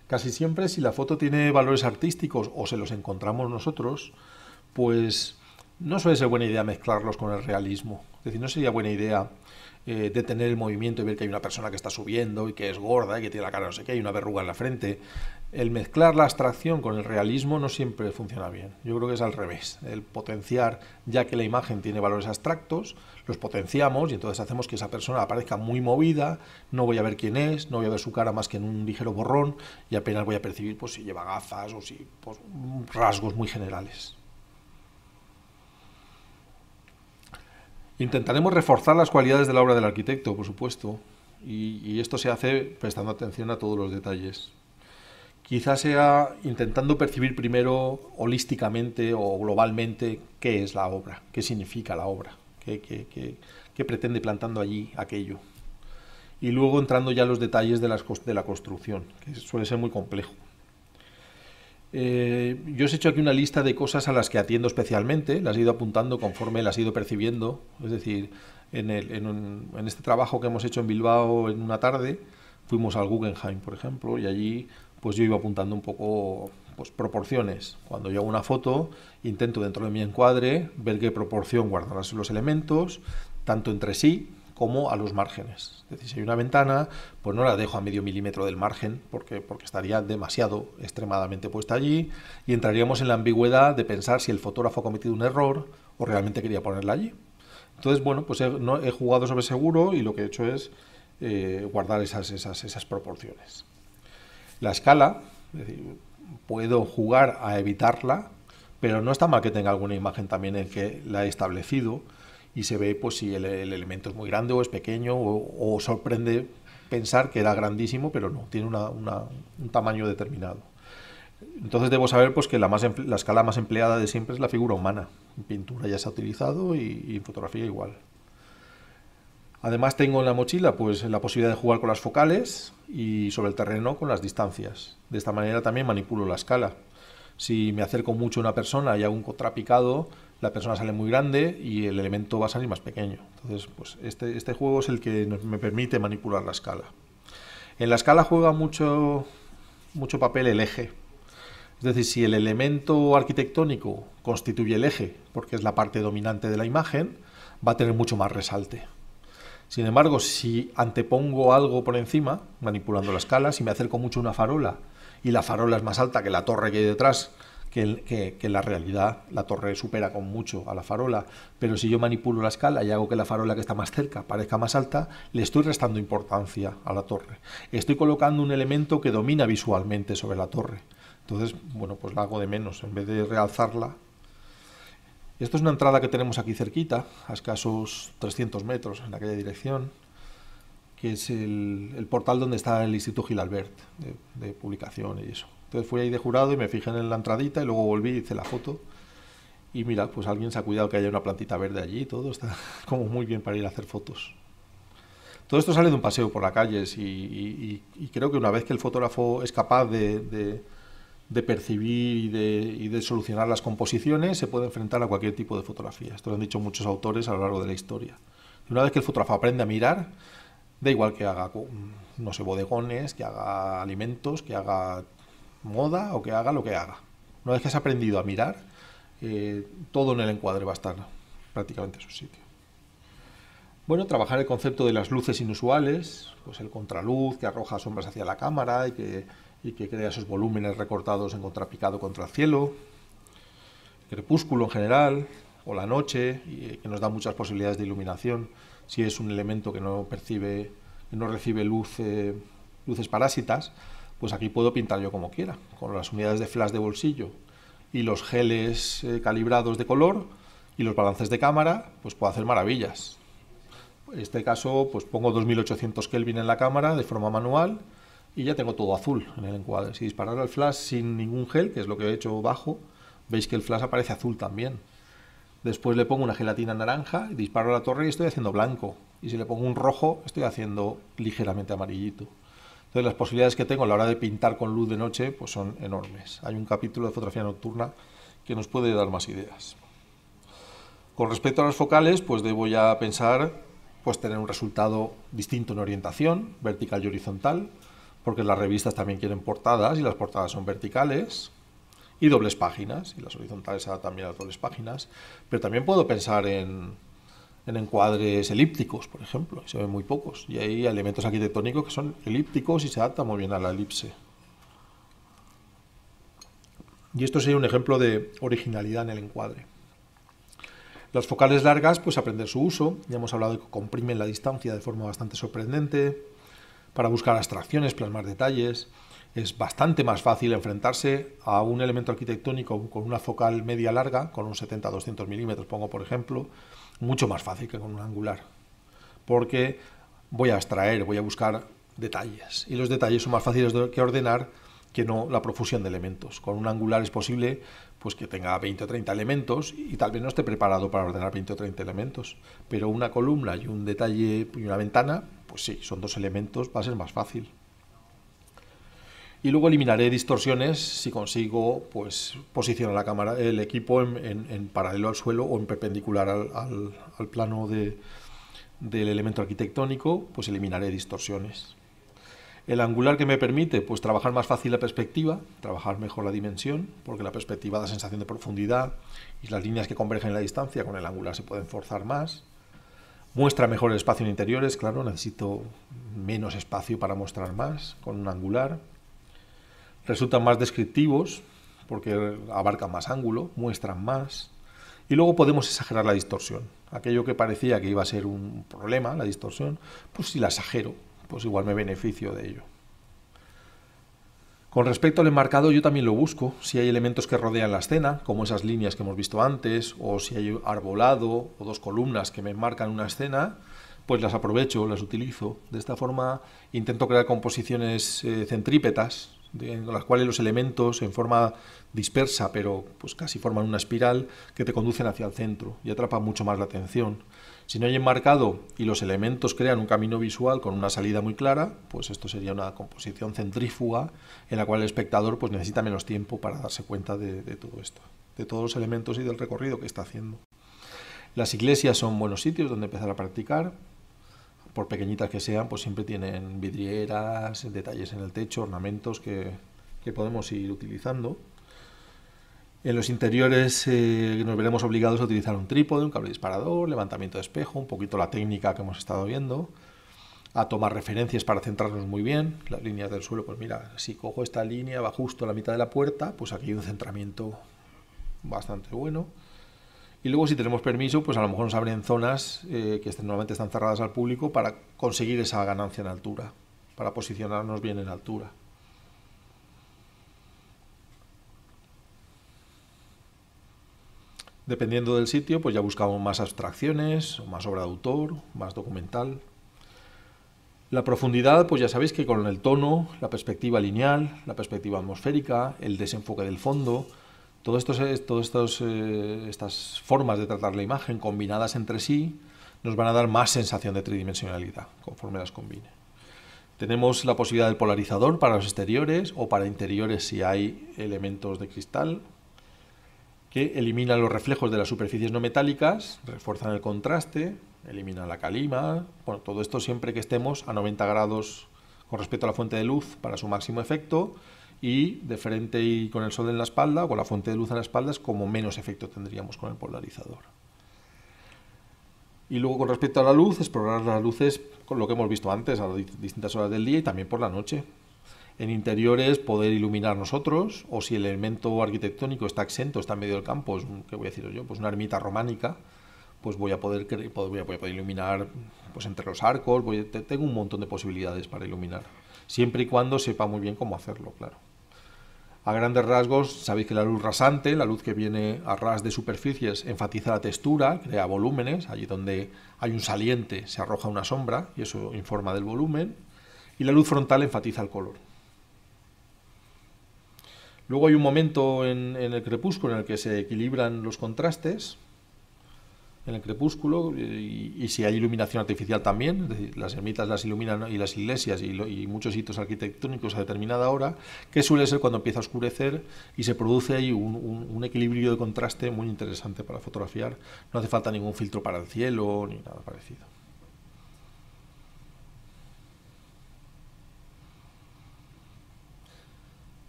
Speaker 1: Casi siempre si la foto tiene valores artísticos o se los encontramos nosotros, pues no suele ser buena idea mezclarlos con el realismo. Es decir, no sería buena idea eh, detener el movimiento y ver que hay una persona que está subiendo y que es gorda y que tiene la cara no sé qué y una verruga en la frente el mezclar la abstracción con el realismo no siempre funciona bien. Yo creo que es al revés. El potenciar, ya que la imagen tiene valores abstractos, los potenciamos y entonces hacemos que esa persona aparezca muy movida, no voy a ver quién es, no voy a ver su cara más que en un ligero borrón y apenas voy a percibir pues, si lleva gafas o si pues, rasgos muy generales. Intentaremos reforzar las cualidades de la obra del arquitecto, por supuesto, y esto se hace prestando atención a todos los detalles quizás sea intentando percibir primero holísticamente o globalmente qué es la obra, qué significa la obra, qué, pretende plantando allí aquello. Y luego entrando ya en los detalles de, las, la construcción, que suele ser muy complejo. Eh, yo os he hecho aquí una lista de cosas a las que atiendo especialmente, las he ido apuntando conforme las he ido percibiendo, es decir, en, en este trabajo que hemos hecho en Bilbao en una tarde, fuimos al Guggenheim, por ejemplo, y allí pues yo iba apuntando un poco pues, proporciones. Cuando yo hago una foto, intento dentro de mi encuadre ver qué proporción guardan los elementos, tanto entre sí como a los márgenes. Es decir, si hay una ventana, pues no la dejo a medio milímetro del margen, porque, estaría demasiado extremadamente puesta allí, y entraríamos en la ambigüedad de pensar si el fotógrafo ha cometido un error o realmente quería ponerla allí. Entonces, bueno, pues he, no, he jugado sobre seguro y lo que he hecho es eh, guardar esas proporciones. La escala, puedo jugar a evitarla, pero no está mal que tenga alguna imagen también en que la he establecido y se ve pues si el, elemento es muy grande o es pequeño o, sorprende pensar que era grandísimo, pero no, tiene un tamaño determinado. Entonces debo saber pues, que la, más, la escala más empleada de siempre es la figura humana. En pintura ya se ha utilizado y, y en fotografía igual. Además tengo en la mochila pues, la posibilidad de jugar con las focales y sobre el terreno con las distancias. De esta manera también manipulo la escala. Si me acerco mucho a una persona y hago un contrapicado, la persona sale muy grande y el elemento va a salir más pequeño. Entonces, pues este, este juego es el que me permite manipular la escala. En la escala juega mucho, mucho papel el eje. Es decir, si el elemento arquitectónico constituye el eje, porque es la parte dominante de la imagen, va a tener mucho más resalte. Sin embargo, si antepongo algo por encima, manipulando la escala, si me acerco mucho a una farola y la farola es más alta que la torre que hay detrás, que, en la realidad, la torre supera con mucho a la farola, pero si yo manipulo la escala y hago que la farola que está más cerca parezca más alta, le estoy restando importancia a la torre. Estoy colocando un elemento que domina visualmente sobre la torre. Entonces, bueno, pues la hago de menos. En vez de realzarla, esto es una entrada que tenemos aquí cerquita, a escasos 300 metros en aquella dirección, que es el, portal donde está el Instituto Gil Albert, de publicación y eso. Entonces fui ahí de jurado y me fijé en la entradita y luego volví, y hice la foto. Y mira, pues alguien se ha cuidado que haya una plantita verde allí y todo. Está como muy bien para ir a hacer fotos. Todo esto sale de un paseo por las calles y, creo que una vez que el fotógrafo es capaz de, de percibir y de, y de, solucionar las composiciones, se puede enfrentar a cualquier tipo de fotografía. Esto lo han dicho muchos autores a lo largo de la historia. una vez que el fotógrafo aprende a mirar, da igual que haga, no sé, bodegones, que haga alimentos, que haga moda o que haga lo que haga. Una vez que has aprendido a mirar, eh, todo en el encuadre va a estar prácticamente en su sitio. Bueno, trabajar el concepto de las luces inusuales, pues el contraluz que arroja sombras hacia la cámara y que y que crea esos volúmenes recortados en contrapicado contra el cielo, crepúsculo en general, o la noche, eh, que nos da muchas posibilidades de iluminación, si es un elemento que no percibe, no recibe luces parásitas, pues aquí puedo pintar yo como quiera, con las unidades de flash de bolsillo y los geles eh, calibrados de color y los balances de cámara, pues puedo hacer maravillas. En este caso, pues pongo 2800 Kelvin en la cámara de forma manual y ya tengo todo azul en el encuadre. Si disparar el flash sin ningún gel, que es lo que he hecho bajo, veis que el flash aparece azul también. Después le pongo una gelatina naranja, disparo la torre y estoy haciendo blanco. Y si le pongo un rojo, estoy haciendo ligeramente amarillito. Entonces las posibilidades que tengo a la hora de pintar con luz de noche pues son enormes. Hay un capítulo de fotografía nocturna que nos puede dar más ideas. Con respecto a las focales, pues debo ya pensar pues tener un resultado distinto en orientación, vertical y horizontal, porque las revistas también quieren portadas y las portadas son verticales y dobles páginas, y las horizontales también a dobles páginas, pero también puedo pensar en, en encuadres elípticos, por ejemplo, y se ven muy pocos, y hay elementos arquitectónicos que son elípticos y se adaptan muy bien a la elipse. Y esto sería un ejemplo de originalidad en el encuadre. Las focales largas, pues aprender su uso, ya hemos hablado de que comprimen la distancia de forma bastante sorprendente, para buscar abstracciones, plasmar detalles. Es bastante más fácil enfrentarse a un elemento arquitectónico con una focal media larga, con un 70-200 milímetros, pongo por ejemplo, mucho más fácil que con un angular. Porque voy a extraer, voy a buscar detalles. Y los detalles son más fáciles que ordenar que no la profusión de elementos. Con un angular es posible pues que tenga 20 o 30 elementos y tal vez no esté preparado para ordenar 20 o 30 elementos, pero una columna y un detalle y una ventana pues sí, son dos elementos, va a ser más fácil. Y luego eliminaré distorsiones si consigo pues, posicionar la cámara, el equipo en, paralelo al suelo o en perpendicular al, plano del elemento arquitectónico, pues eliminaré distorsiones. El angular que me permite pues trabajar más fácil la perspectiva, trabajar mejor la dimensión, porque la perspectiva da sensación de profundidad y las líneas que convergen en la distancia con el angular se pueden forzar más. Muestra mejor el espacio en interiores, claro, necesito menos espacio para mostrar más, con un angular. Resultan más descriptivos, porque abarcan más ángulo, muestran más. Y luego podemos exagerar la distorsión. Aquello que parecía que iba a ser un problema, la distorsión, pues si la exagero, pues igual me beneficio de ello. Con respecto al enmarcado, yo también lo busco. Si hay elementos que rodean la escena, como esas líneas que hemos visto antes, o si hay arbolado o dos columnas que me enmarcan una escena, pues las aprovecho, las utilizo. De esta forma intento crear composiciones eh, centrípetas, en las cuales los elementos en forma dispersa, pero pues casi forman una espiral que te conducen hacia el centro y atrapan mucho más la atención. Si no hay enmarcado y los elementos crean un camino visual con una salida muy clara, pues esto sería una composición centrífuga en la cual el espectador pues, necesita menos tiempo para darse cuenta de, todo esto, de todos los elementos y del recorrido que está haciendo. Las iglesias son buenos sitios donde empezar a practicar, por pequeñitas que sean, pues siempre tienen vidrieras, detalles en el techo, ornamentos que podemos ir utilizando. En los interiores eh, nos veremos obligados a utilizar un trípode, un cable disparador, levantamiento de espejo, un poquito la técnica que hemos estado viendo, a tomar referencias para centrarnos muy bien. Las líneas del suelo, pues mira, si cojo esta línea, va justo a la mitad de la puerta, pues aquí hay un centramiento bastante bueno. Y luego, si tenemos permiso, pues a lo mejor nos abren zonas eh, que normalmente están cerradas al público para conseguir esa ganancia en altura, para posicionarnos bien en altura. Dependiendo del sitio, pues ya buscamos más abstracciones, más obra de autor, más documental. La profundidad, pues ya sabéis que con el tono, la perspectiva lineal, la perspectiva atmosférica, el desenfoque del fondo, todas eh, estas formas de tratar la imagen combinadas entre sí nos van a dar más sensación de tridimensionalidad conforme las combine. Tenemos la posibilidad del polarizador para los exteriores o para interiores si hay elementos de cristal que elimina los reflejos de las superficies no metálicas, refuerzan el contraste, eliminan la calima, bueno, todo esto siempre que estemos a 90 grados con respecto a la fuente de luz para su máximo efecto y de frente y con el sol en la espalda o con la fuente de luz en la espalda es como menos efecto tendríamos con el polarizador. Y luego con respecto a la luz, explorar las luces con lo que hemos visto antes a las distintas horas del día y también por la noche. En interiores, poder iluminar nosotros, o si el elemento arquitectónico está exento, está en medio del campo, es, voy a yo? Pues una ermita románica, pues voy a poder, poder iluminar pues entre los arcos, tengo un montón de posibilidades para iluminar, siempre y cuando sepa muy bien cómo hacerlo, claro. A grandes rasgos, sabéis que la luz rasante, la luz que viene a ras de superficies, enfatiza la textura, crea volúmenes, allí donde hay un saliente se arroja una sombra y eso informa del volumen, y la luz frontal enfatiza el color. Luego hay un momento en, el crepúsculo en el que se equilibran los contrastes en el crepúsculo y, si hay iluminación artificial también, es decir, las ermitas las iluminan y las iglesias y, muchos hitos arquitectónicos a determinada hora, que suele ser cuando empieza a oscurecer y se produce ahí un equilibrio de contraste muy interesante para fotografiar. No hace falta ningún filtro para el cielo ni nada parecido.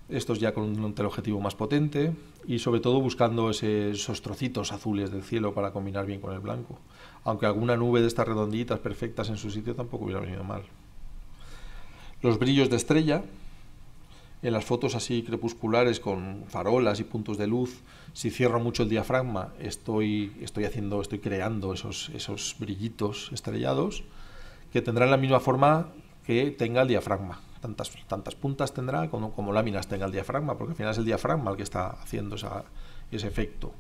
Speaker 1: estos ya con un teleobjetivo más potente y sobre todo buscando esos trocitos azules del cielo para combinar bien con el blanco. Aunque alguna nube de estas redonditas perfectas en su sitio tampoco hubiera venido mal. Los brillos de estrella, en las fotos así crepusculares con farolas y puntos de luz, si cierro mucho el diafragma, estoy, estoy haciendo, estoy creando esos, esos brillitos estrellados que tendrán la misma forma que tenga el diafragma tantas, tantas puntas tendrá como, láminas tenga el diafragma, porque al final es el diafragma el que está haciendo ese efecto.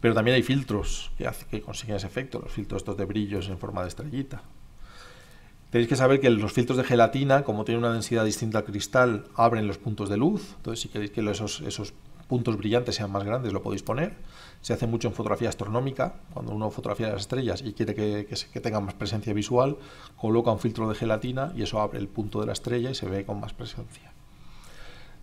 Speaker 1: Pero también hay filtros que, que consiguen ese efecto, los filtros estos de brillos en forma de estrellita. Tenéis que saber que los filtros de gelatina, como tienen una densidad distinta al cristal, abren los puntos de luz. Entonces, si queréis que esos, esos puntos brillantes sean más grandes, lo podéis poner. Se hace mucho en fotografía astronómica, cuando uno fotografía las estrellas y quiere que, tengan más presencia visual, coloca un filtro de gelatina y eso abre el punto de la estrella y se ve con más presencia.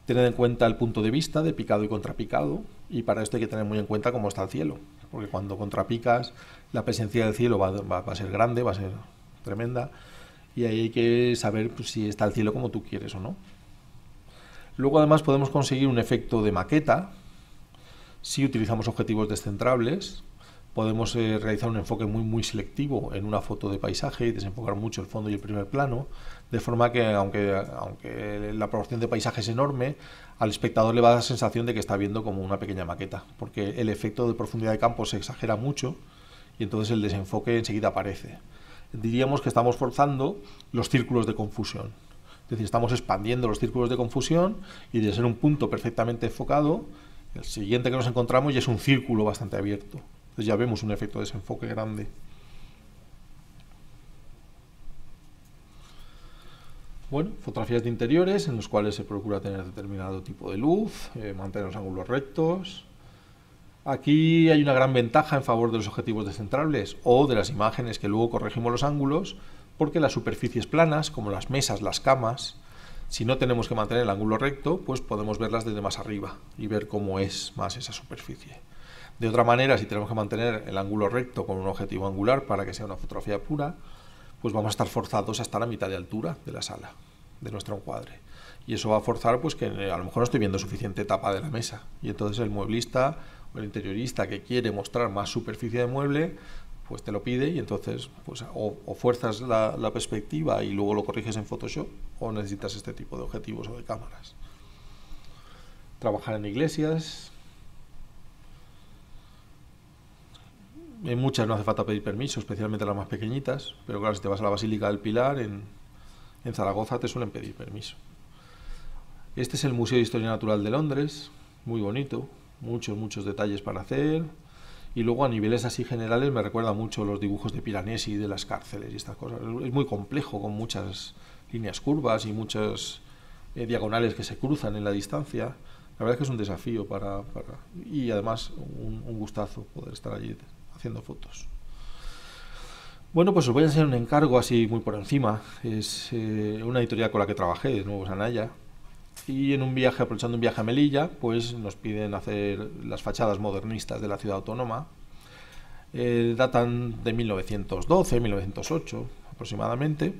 Speaker 1: Tened en cuenta el punto de vista de picado y contrapicado, y para esto hay que tener muy en cuenta cómo está el cielo, porque cuando contrapicas, la presencia del cielo va, a ser grande, va a ser tremenda, y ahí hay que saber pues, si está el cielo como tú quieres o no. Luego además podemos conseguir un efecto de maqueta si utilizamos objetivos descentrables. Podemos eh, realizar un enfoque muy muy selectivo en una foto de paisaje y desenfocar mucho el fondo y el primer plano, de forma que aunque, aunque la proporción de paisaje es enorme, al espectador le va a dar la sensación de que está viendo como una pequeña maqueta, porque el efecto de profundidad de campo se exagera mucho y entonces el desenfoque enseguida aparece. Diríamos que estamos forzando los círculos de confusión. Es decir, estamos expandiendo los círculos de confusión y de ser un punto perfectamente enfocado, el siguiente que nos encontramos ya es un círculo bastante abierto. Entonces ya vemos un efecto de desenfoque grande. Bueno, fotografías de interiores en los cuales se procura tener determinado tipo de luz, eh, mantener los ángulos rectos. Aquí hay una gran ventaja en favor de los objetivos descentrables o de las imágenes que luego corregimos los ángulos, porque las superficies planas, como las mesas, las camas, si no tenemos que mantener el ángulo recto, pues podemos verlas desde más arriba y ver cómo es más esa superficie. De otra manera, si tenemos que mantener el ángulo recto con un objetivo angular para que sea una fotografía pura, pues vamos a estar forzados hasta la mitad de altura de la sala, de nuestro encuadre. Y eso va a forzar pues que eh, a lo mejor no estoy viendo suficiente tapa de la mesa. Y entonces el mueblista o el interiorista que quiere mostrar más superficie de mueble pues te lo pide y entonces pues, o, fuerzas la, perspectiva y luego lo corriges en Photoshop o necesitas este tipo de objetivos o de cámaras. Trabajar en iglesias. En muchas no hace falta pedir permiso, especialmente las más pequeñitas, pero claro, si te vas a la Basílica del Pilar en, en Zaragoza te suelen pedir permiso. Este es el Museo de Historia Natural de Londres, muy bonito, muchos, muchos detalles para hacer, y luego a niveles así generales me recuerda mucho los dibujos de Piranesi de las cárceles y estas cosas. Es muy complejo con muchas líneas curvas y muchas eh, diagonales que se cruzan en la distancia. La verdad es que es un desafío para, y además un, gustazo poder estar allí haciendo fotos. Bueno, pues os voy a enseñar un encargo así muy por encima. Es eh, una editorial con la que trabajé, de nuevo, Sanaya, y en un viaje, aprovechando un viaje a Melilla, pues nos piden hacer las fachadas modernistas de la ciudad autónoma. Eh, datan de 1912, 1908 aproximadamente.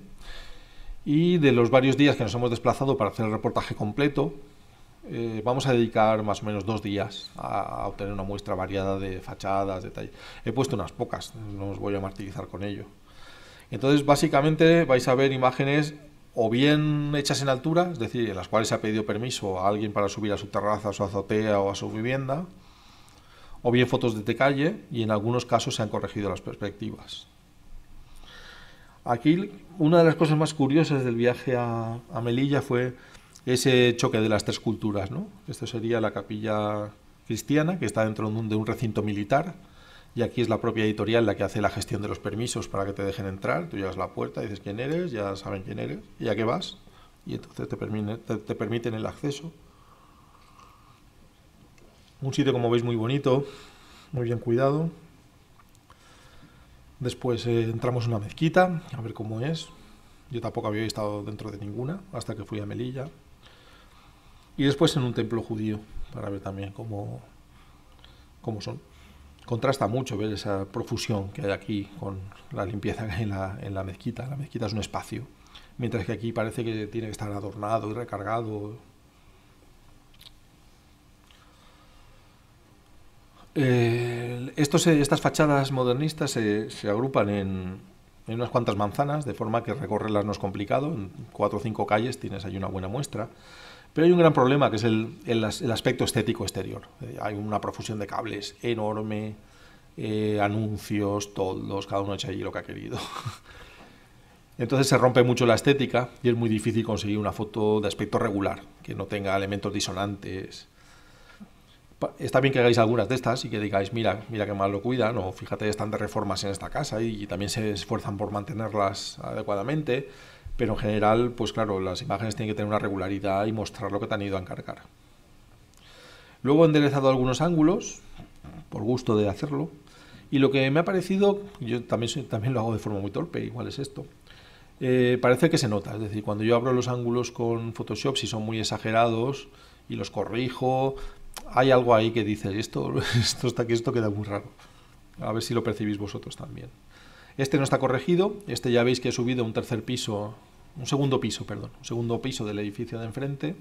Speaker 1: Y de los varios días que nos hemos desplazado para hacer el reportaje completo, eh, vamos a dedicar más o menos dos días a, obtener una muestra variada de fachadas, detalles. He puesto unas pocas, no os voy a martirizar con ello. Entonces, básicamente vais a ver imágenes o bien hechas en altura, es decir, en las cuales se ha pedido permiso a alguien para subir a su terraza, a su azotea o a su vivienda, o bien fotos de calle y en algunos casos se han corregido las perspectivas. Aquí una de las cosas más curiosas del viaje a, Melilla fue ese choque de las tres culturas. ¿no? Esto sería la capilla cristiana, que está dentro de un recinto militar, y aquí es la propia editorial la que hace la gestión de los permisos para que te dejen entrar. Tú llevas la puerta, dices quién eres, ya saben quién eres y a qué vas. Y entonces te, permiten, el acceso. Un sitio, como veis, muy bonito, muy bien cuidado. Después eh, entramos en una mezquita, a ver cómo es. Yo tampoco había estado dentro de ninguna hasta que fui a Melilla. Y después en un templo judío, para ver también cómo, cómo son contrasta mucho ver esa profusión que hay aquí con la limpieza que hay en la, mezquita. La mezquita es un espacio, mientras que aquí parece que tiene que estar adornado y recargado. Eh, eh, estas fachadas modernistas se, agrupan en, en, unas cuantas manzanas, de forma que recorrerlas no es complicado. En cuatro o cinco calles tienes ahí una buena muestra. Pero hay un gran problema que es el, aspecto estético exterior. Eh, hay una profusión de cables enorme, eh, anuncios, todos, cada uno echa allí lo que ha querido. Entonces se rompe mucho la estética y es muy difícil conseguir una foto de aspecto regular, que no tenga elementos disonantes. Está bien que hagáis algunas de estas y que digáis, mira, mira qué mal lo cuidan, o fíjate, están de reformas en esta casa y también se esfuerzan por mantenerlas adecuadamente pero en general, pues claro, las imágenes tienen que tener una regularidad y mostrar lo que te han ido a encargar. Luego he enderezado algunos ángulos, por gusto de hacerlo, y lo que me ha parecido, yo también, también lo hago de forma muy torpe, igual es esto, eh, parece que se nota, es decir, cuando yo abro los ángulos con Photoshop, si son muy exagerados y los corrijo, hay algo ahí que dice, esto, esto está aquí, esto queda muy raro. A ver si lo percibís vosotros también. Este no está corregido, este ya veis que he subido un tercer piso un segundo piso, perdón, un segundo piso del edificio de enfrente,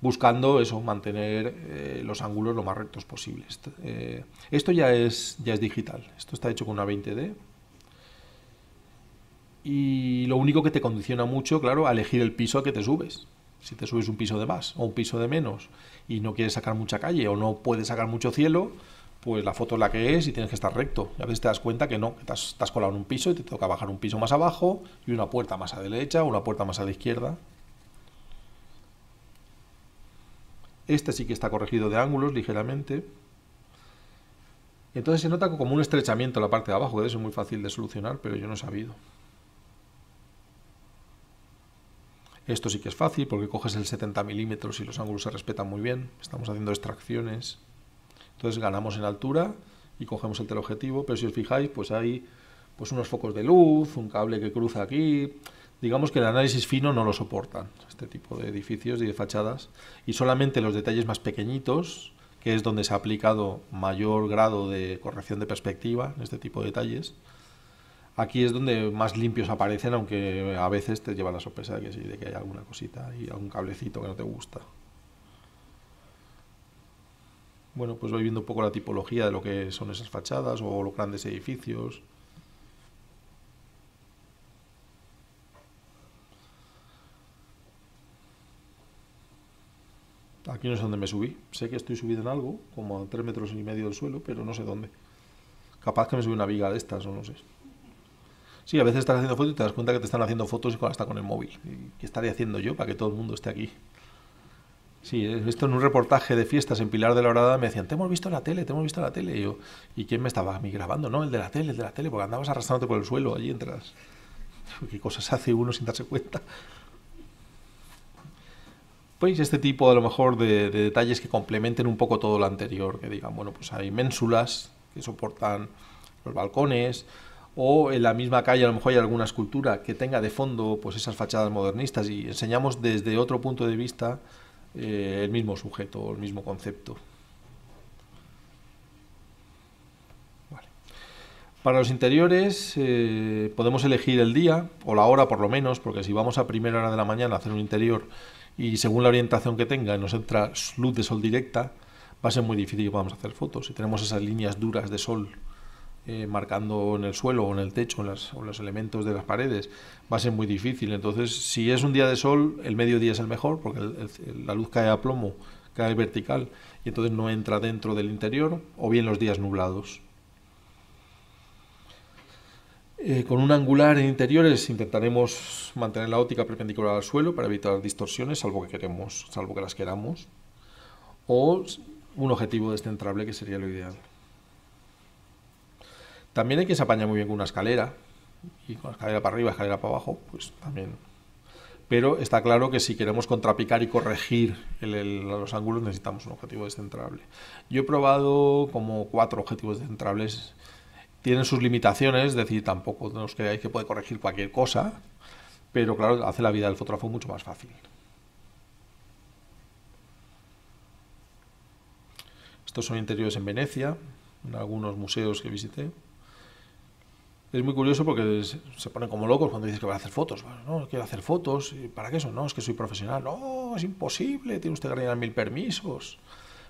Speaker 1: buscando eso, mantener eh, los ángulos lo más rectos posibles. Eh, esto ya es, ya es digital, esto está hecho con una 20D. Y lo único que te condiciona mucho, claro, a elegir el piso a que te subes. Si te subes un piso de más o un piso de menos y no quieres sacar mucha calle o no puedes sacar mucho cielo, pues la foto es la que es y tienes que estar recto. a veces te das cuenta que no, que estás colado en un piso y te toca bajar un piso más abajo y una puerta más a la derecha o una puerta más a la izquierda. Este sí que está corregido de ángulos ligeramente. Entonces se nota como un estrechamiento en la parte de abajo, que eso es muy fácil de solucionar, pero yo no he sabido. Esto sí que es fácil porque coges el 70 milímetros y los ángulos se respetan muy bien. Estamos haciendo extracciones. Entonces ganamos en altura y cogemos el teleobjetivo, pero si os fijáis, pues hay pues unos focos de luz, un cable que cruza aquí. Digamos que el análisis fino no lo soportan este tipo de edificios y de fachadas. Y solamente los detalles más pequeñitos, que es donde se ha aplicado mayor grado de corrección de perspectiva en este tipo de detalles, aquí es donde más limpios aparecen, aunque a veces te lleva la sorpresa de que sí, de que hay alguna cosita y algún cablecito que no te gusta. Bueno, pues voy viendo un poco la tipología de lo que son esas fachadas o los grandes edificios. Aquí no sé dónde me subí. Sé que estoy subido en algo, como a tres metros y medio del suelo, pero no sé dónde. Capaz que me subí una viga de estas, o no sé. Sí, a veces estás haciendo fotos y te das cuenta que te están haciendo fotos y está con el móvil. ¿Qué estaré haciendo yo para que todo el mundo esté aquí? Sí, he visto en un reportaje de fiestas en Pilar de la Horada, me decían, te hemos visto en la tele, te hemos visto en la tele. Y yo, ¿y quién me estaba a grabando? No, el de la tele, el de la tele, porque andabas arrastrándote por el suelo allí entras. ¿Qué cosas hace uno sin darse cuenta? Pues este tipo, a lo mejor, de, detalles que complementen un poco todo lo anterior, que digan, bueno, pues hay ménsulas que soportan los balcones, o en la misma calle a lo mejor hay alguna escultura que tenga de fondo pues esas fachadas modernistas y enseñamos desde otro punto de vista eh, el mismo sujeto, el mismo concepto. Para los interiores eh, podemos elegir el día o la hora por lo menos, porque si vamos a primera hora de la mañana a hacer un interior y según la orientación que tenga nos entra luz de sol directa, va a ser muy difícil que podamos hacer fotos. Si tenemos esas líneas duras de sol eh, marcando en el suelo o en el techo, o en los elementos de las paredes, va a ser muy difícil. Entonces, si es un día de sol, el mediodía es el mejor, porque la luz cae a plomo, cae vertical, y entonces no entra dentro del interior, o bien los días nublados. Eh, con un angular en interiores intentaremos mantener la óptica perpendicular al suelo para evitar distorsiones, salvo que queremos, salvo que las queramos, o un objetivo descentrable que sería lo ideal. También hay que se apaña muy bien con una escalera, y con escalera para arriba, escalera para abajo, pues también. Pero está claro que si queremos contrapicar y corregir los ángulos necesitamos un objetivo descentrable. Yo he probado como cuatro objetivos descentrables. Tienen sus limitaciones, es decir, tampoco nos creáis que puede corregir cualquier cosa, pero claro, hace la vida del fotógrafo mucho más fácil. Estos son interiores en Venecia, en algunos museos que visité es muy curioso porque se ponen como locos cuando dices que van a hacer fotos. no, quiero hacer fotos. ¿Para qué eso? No, es que soy profesional. No, es imposible. Tiene usted que rellenar mil permisos.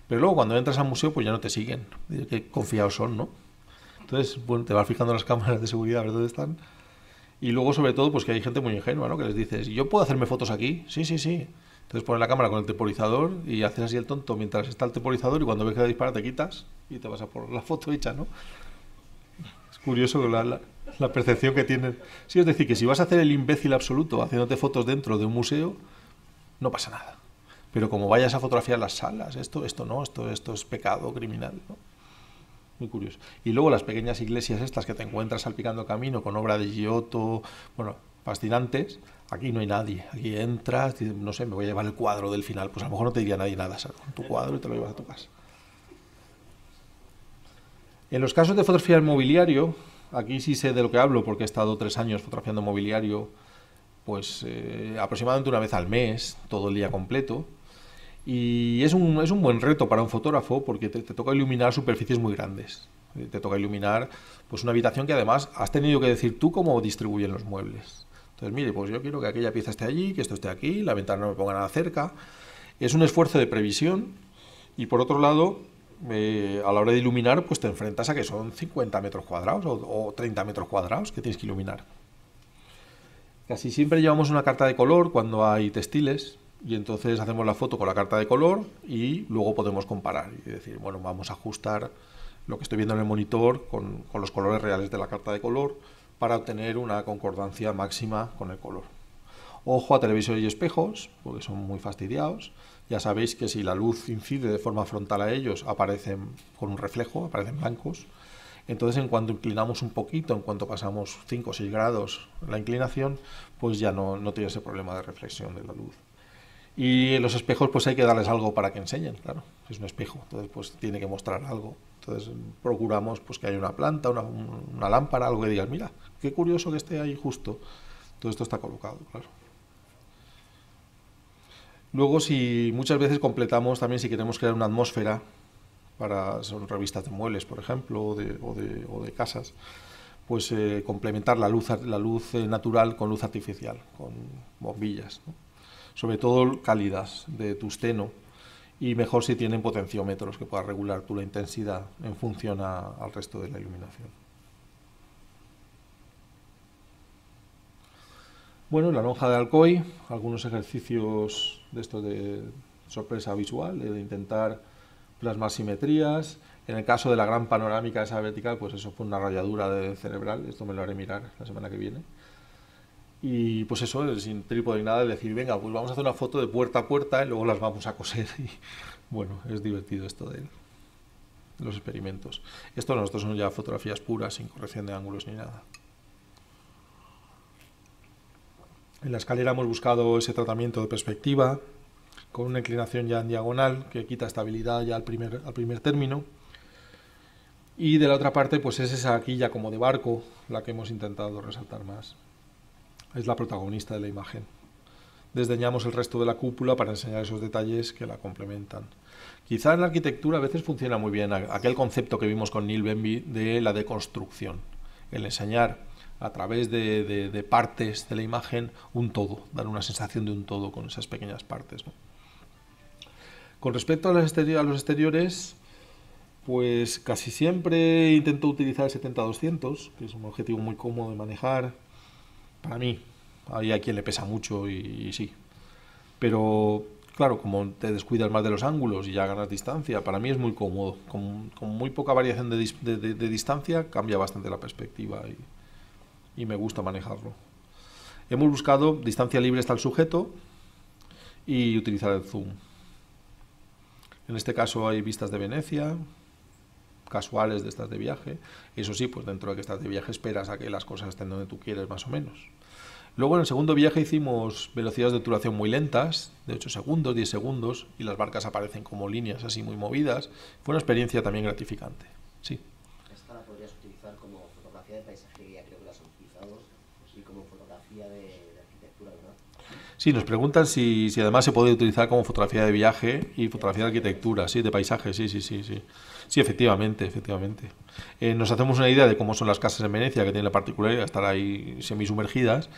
Speaker 1: Pero luego cuando entras al museo, pues ya no te siguen. Que confiados son, ¿no? Entonces, bueno, te vas fijando las cámaras de seguridad, a ver dónde están. Y luego, sobre todo, pues que hay gente muy ingenua, ¿no? Que les dices, ¿yo puedo hacerme fotos aquí? Sí, sí, sí. Entonces pones la cámara con el temporizador y haces así el tonto mientras está el temporizador y cuando ves que dispara te quitas y te vas a por la foto hecha, ¿no? curioso la, la, percepción que tienen. Sí, es decir, que si vas a hacer el imbécil absoluto haciéndote fotos dentro de un museo, no pasa nada. Pero como vayas a fotografiar las salas, esto, esto no, esto, esto es pecado criminal. Muy curioso. Y luego las pequeñas iglesias estas que te encuentras salpicando camino con obra de Giotto, bueno, fascinantes, aquí no hay nadie. Aquí entras, no sé, me voy a llevar el cuadro del final. Pues a lo mejor no te diría nadie nada, con tu cuadro y te lo llevas a tu casa. En los casos de fotografía mobiliario, aquí sí sé de lo que hablo porque he estado tres años fotografiando mobiliario, pues eh, aproximadamente una vez al mes, todo el día completo. Y es un, buen reto para un fotógrafo porque te, toca iluminar superficies muy grandes. Eh, te toca iluminar pues una habitación que además has tenido que decir tú cómo distribuyen los muebles. Entonces, mire, pues yo quiero que aquella pieza esté allí, que esto esté aquí, la ventana no me ponga nada cerca. Es un esfuerzo de previsión y por otro lado eh, a la hora de iluminar, pues te enfrentas a que son 50 metros cuadrados o, 30 metros cuadrados que tienes que iluminar. Casi siempre llevamos una carta de color cuando hay textiles y entonces hacemos la foto con la carta de color y luego podemos comparar y decir, bueno, vamos a ajustar lo que estoy viendo en el monitor con los colores reales de la carta de color para obtener una concordancia máxima con el color. Ojo a televisores y espejos, porque son muy fastidiados. Ya sabéis que si la luz incide de forma frontal a ellos, aparecen con un reflejo, aparecen blancos. Entonces, en cuanto inclinamos un poquito, en cuanto pasamos 5 o 6 grados la inclinación, pues ya no, no tiene ese problema de reflexión de la luz. Y los espejos, pues hay que darles algo para que enseñen, claro. Es un espejo, entonces pues tiene que mostrar algo. Entonces procuramos pues que haya una planta, una, una lámpara, algo que digas, mira, qué curioso que esté ahí justo. Todo esto está colocado, claro. Luego, si muchas veces completamos también si queremos crear una atmósfera para revistas de muebles, por ejemplo, o de, casas, pues eh, complementar la luz, la luz eh, natural con luz artificial, con bombillas, sobre todo cálidas de tusteno y mejor si tienen potenciómetros que puedas regular tú la intensidad en función al resto de la iluminación. Bueno, la lonja de Alcoy, algunos ejercicios de esto de sorpresa visual, de intentar plasmar simetrías. En el caso de la gran panorámica esa vertical, pues eso fue una rayadura de cerebral, esto me lo haré mirar la semana que viene. Y pues eso, sin trípode ni nada, decir, venga, pues vamos a hacer una foto de puerta a puerta y luego las vamos a coser. Y bueno, es divertido esto de los experimentos. Esto nosotros son ya fotografías puras, sin corrección de ángulos ni nada. En la escalera hemos buscado ese tratamiento de perspectiva con una inclinación ya en diagonal que quita estabilidad ya al primer, al primer término. Y de la otra parte, pues es esa quilla como de barco la que hemos intentado resaltar más. Es la protagonista de la imagen. Desdeñamos el resto de la cúpula para enseñar esos detalles que la complementan. Quizá en la arquitectura a veces funciona muy bien aquel concepto que vimos con Neil Benby de la deconstrucción. El enseñar a través de, partes de la imagen un todo, dar una sensación de un todo con esas pequeñas partes. Con respecto a los, exteriores, pues casi siempre intento utilizar el 70-200, que es un objetivo muy cómodo de manejar para mí. Hay a quien le pesa mucho y, sí. Pero claro, como te descuidas más de los ángulos y ya ganas distancia, para mí es muy cómodo. Con, muy poca variación de, de distancia cambia bastante la perspectiva. Y, y me gusta manejarlo. Hemos buscado distancia libre hasta el sujeto y utilizar el zoom. En este caso hay vistas de Venecia, casuales de estas de viaje. Eso sí, pues dentro de que estás de viaje esperas a que las cosas estén donde tú quieres, más o menos. Luego en el segundo viaje hicimos velocidades de duración muy lentas, de 8 segundos, 10 segundos, y las barcas aparecen como líneas así muy movidas. Fue una experiencia también gratificante. Sí. Sí, nos preguntan si, además se puede utilizar como fotografía de viaje y fotografía de arquitectura, sí, de paisaje, sí, sí, sí, sí. Sí, efectivamente, efectivamente. Eh, nos hacemos una idea de cómo son las casas en Venecia, que tienen la particularidad de estar ahí semisumergidas,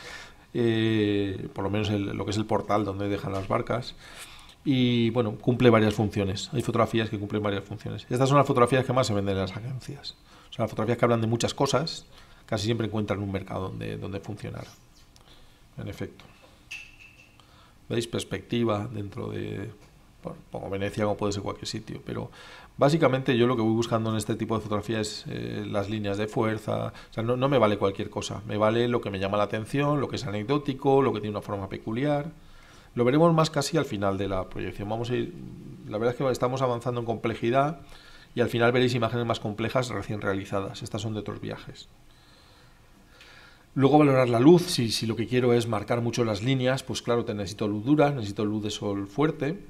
Speaker 1: eh, por lo menos lo que es el portal donde dejan las barcas. Y bueno, cumple varias funciones. Hay fotografías que cumplen varias funciones. Estas son las fotografías que más se venden en las agencias. Son las fotografías que hablan de muchas cosas, casi siempre encuentran un mercado donde, donde funcionar. En efecto. ¿Veis? perspectiva dentro de, pongo Venecia como puede ser cualquier sitio, pero básicamente yo lo que voy buscando en este tipo de fotografía es eh, las líneas de fuerza, o sea, no, no, me vale cualquier cosa, me vale lo que me llama la atención, lo que es anecdótico, lo que tiene una forma peculiar. Lo veremos más casi al final de la proyección. Vamos a ir, la verdad es que estamos avanzando en complejidad y al final veréis imágenes más complejas recién realizadas. Estas son de otros viajes. Luego valorar la luz, si, lo que quiero es marcar mucho las líneas, pues claro, te necesito luz dura, necesito luz de sol fuerte,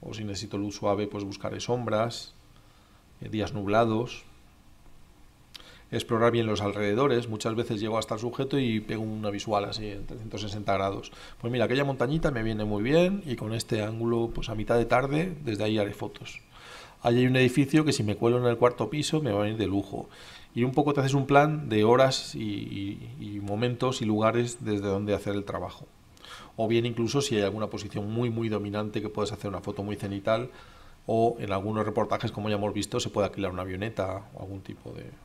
Speaker 1: o si necesito luz suave, pues buscaré sombras, eh, días nublados. Explorar bien los alrededores, muchas veces llego hasta el sujeto y pego una visual así en 360 grados. Pues mira, aquella montañita me viene muy bien y con este ángulo, pues a mitad de tarde, desde ahí haré fotos. Allí hay un edificio que si me cuelo en el cuarto piso me va a venir de lujo y un poco te haces un plan de horas y, momentos y lugares desde donde hacer el trabajo. O bien incluso si hay alguna posición muy muy dominante que puedes hacer una foto muy cenital o en algunos reportajes como ya hemos visto se puede alquilar una avioneta o algún tipo de,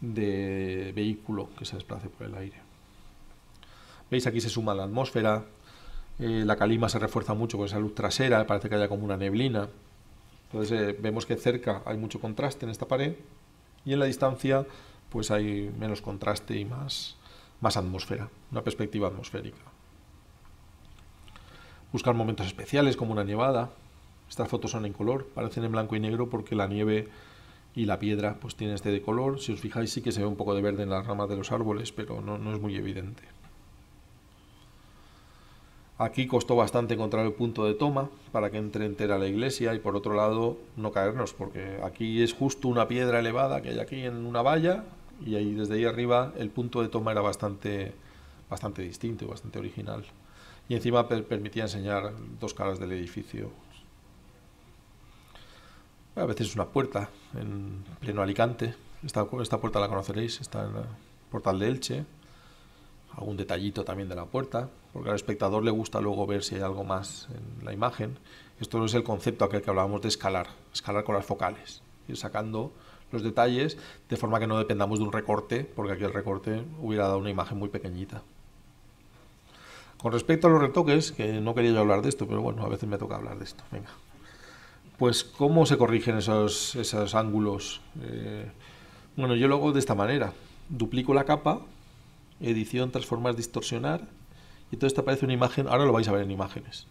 Speaker 1: de vehículo que se desplace por el aire. ¿Veis? Aquí se suma la atmósfera, eh, la calima se refuerza mucho con esa luz trasera, parece que haya como una neblina. Entonces eh, vemos que cerca hay mucho contraste en esta pared y en la distancia pues hay menos contraste y más, más atmósfera, una perspectiva atmosférica. Buscar momentos especiales como una nevada. Estas fotos son en color, parecen en blanco y negro porque la nieve y la piedra pues tienen este de color. Si os fijáis sí que se ve un poco de verde en las ramas de los árboles, pero no es muy evidente. Aquí costó bastante encontrar el punto de toma para que entre entera la iglesia y por otro lado no caernos, porque aquí es justo una piedra elevada que hay aquí en una valla y ahí desde ahí arriba el punto de toma era bastante, bastante distinto bastante original. Y encima permitía enseñar dos caras del edificio. A veces es una puerta en pleno Alicante. Esta, esta puerta la conoceréis, está en el portal de Elche algún detallito también de la puerta, porque al espectador le gusta luego ver si hay algo más en la imagen. Esto no es el concepto aquel que hablábamos de escalar, escalar con las focales, ir sacando los detalles de forma que no dependamos de un recorte, porque aquí el recorte hubiera dado una imagen muy pequeñita. Con respecto a los retoques, que no quería yo hablar de esto, pero bueno, a veces me toca hablar de esto. Venga. Pues, ¿cómo se corrigen esos, ángulos? Eh, bueno, yo lo hago de esta manera. Duplico la capa edición, transformar, distorsionar. Y todo esto aparece una imagen, ahora lo vais a ver en imágenes.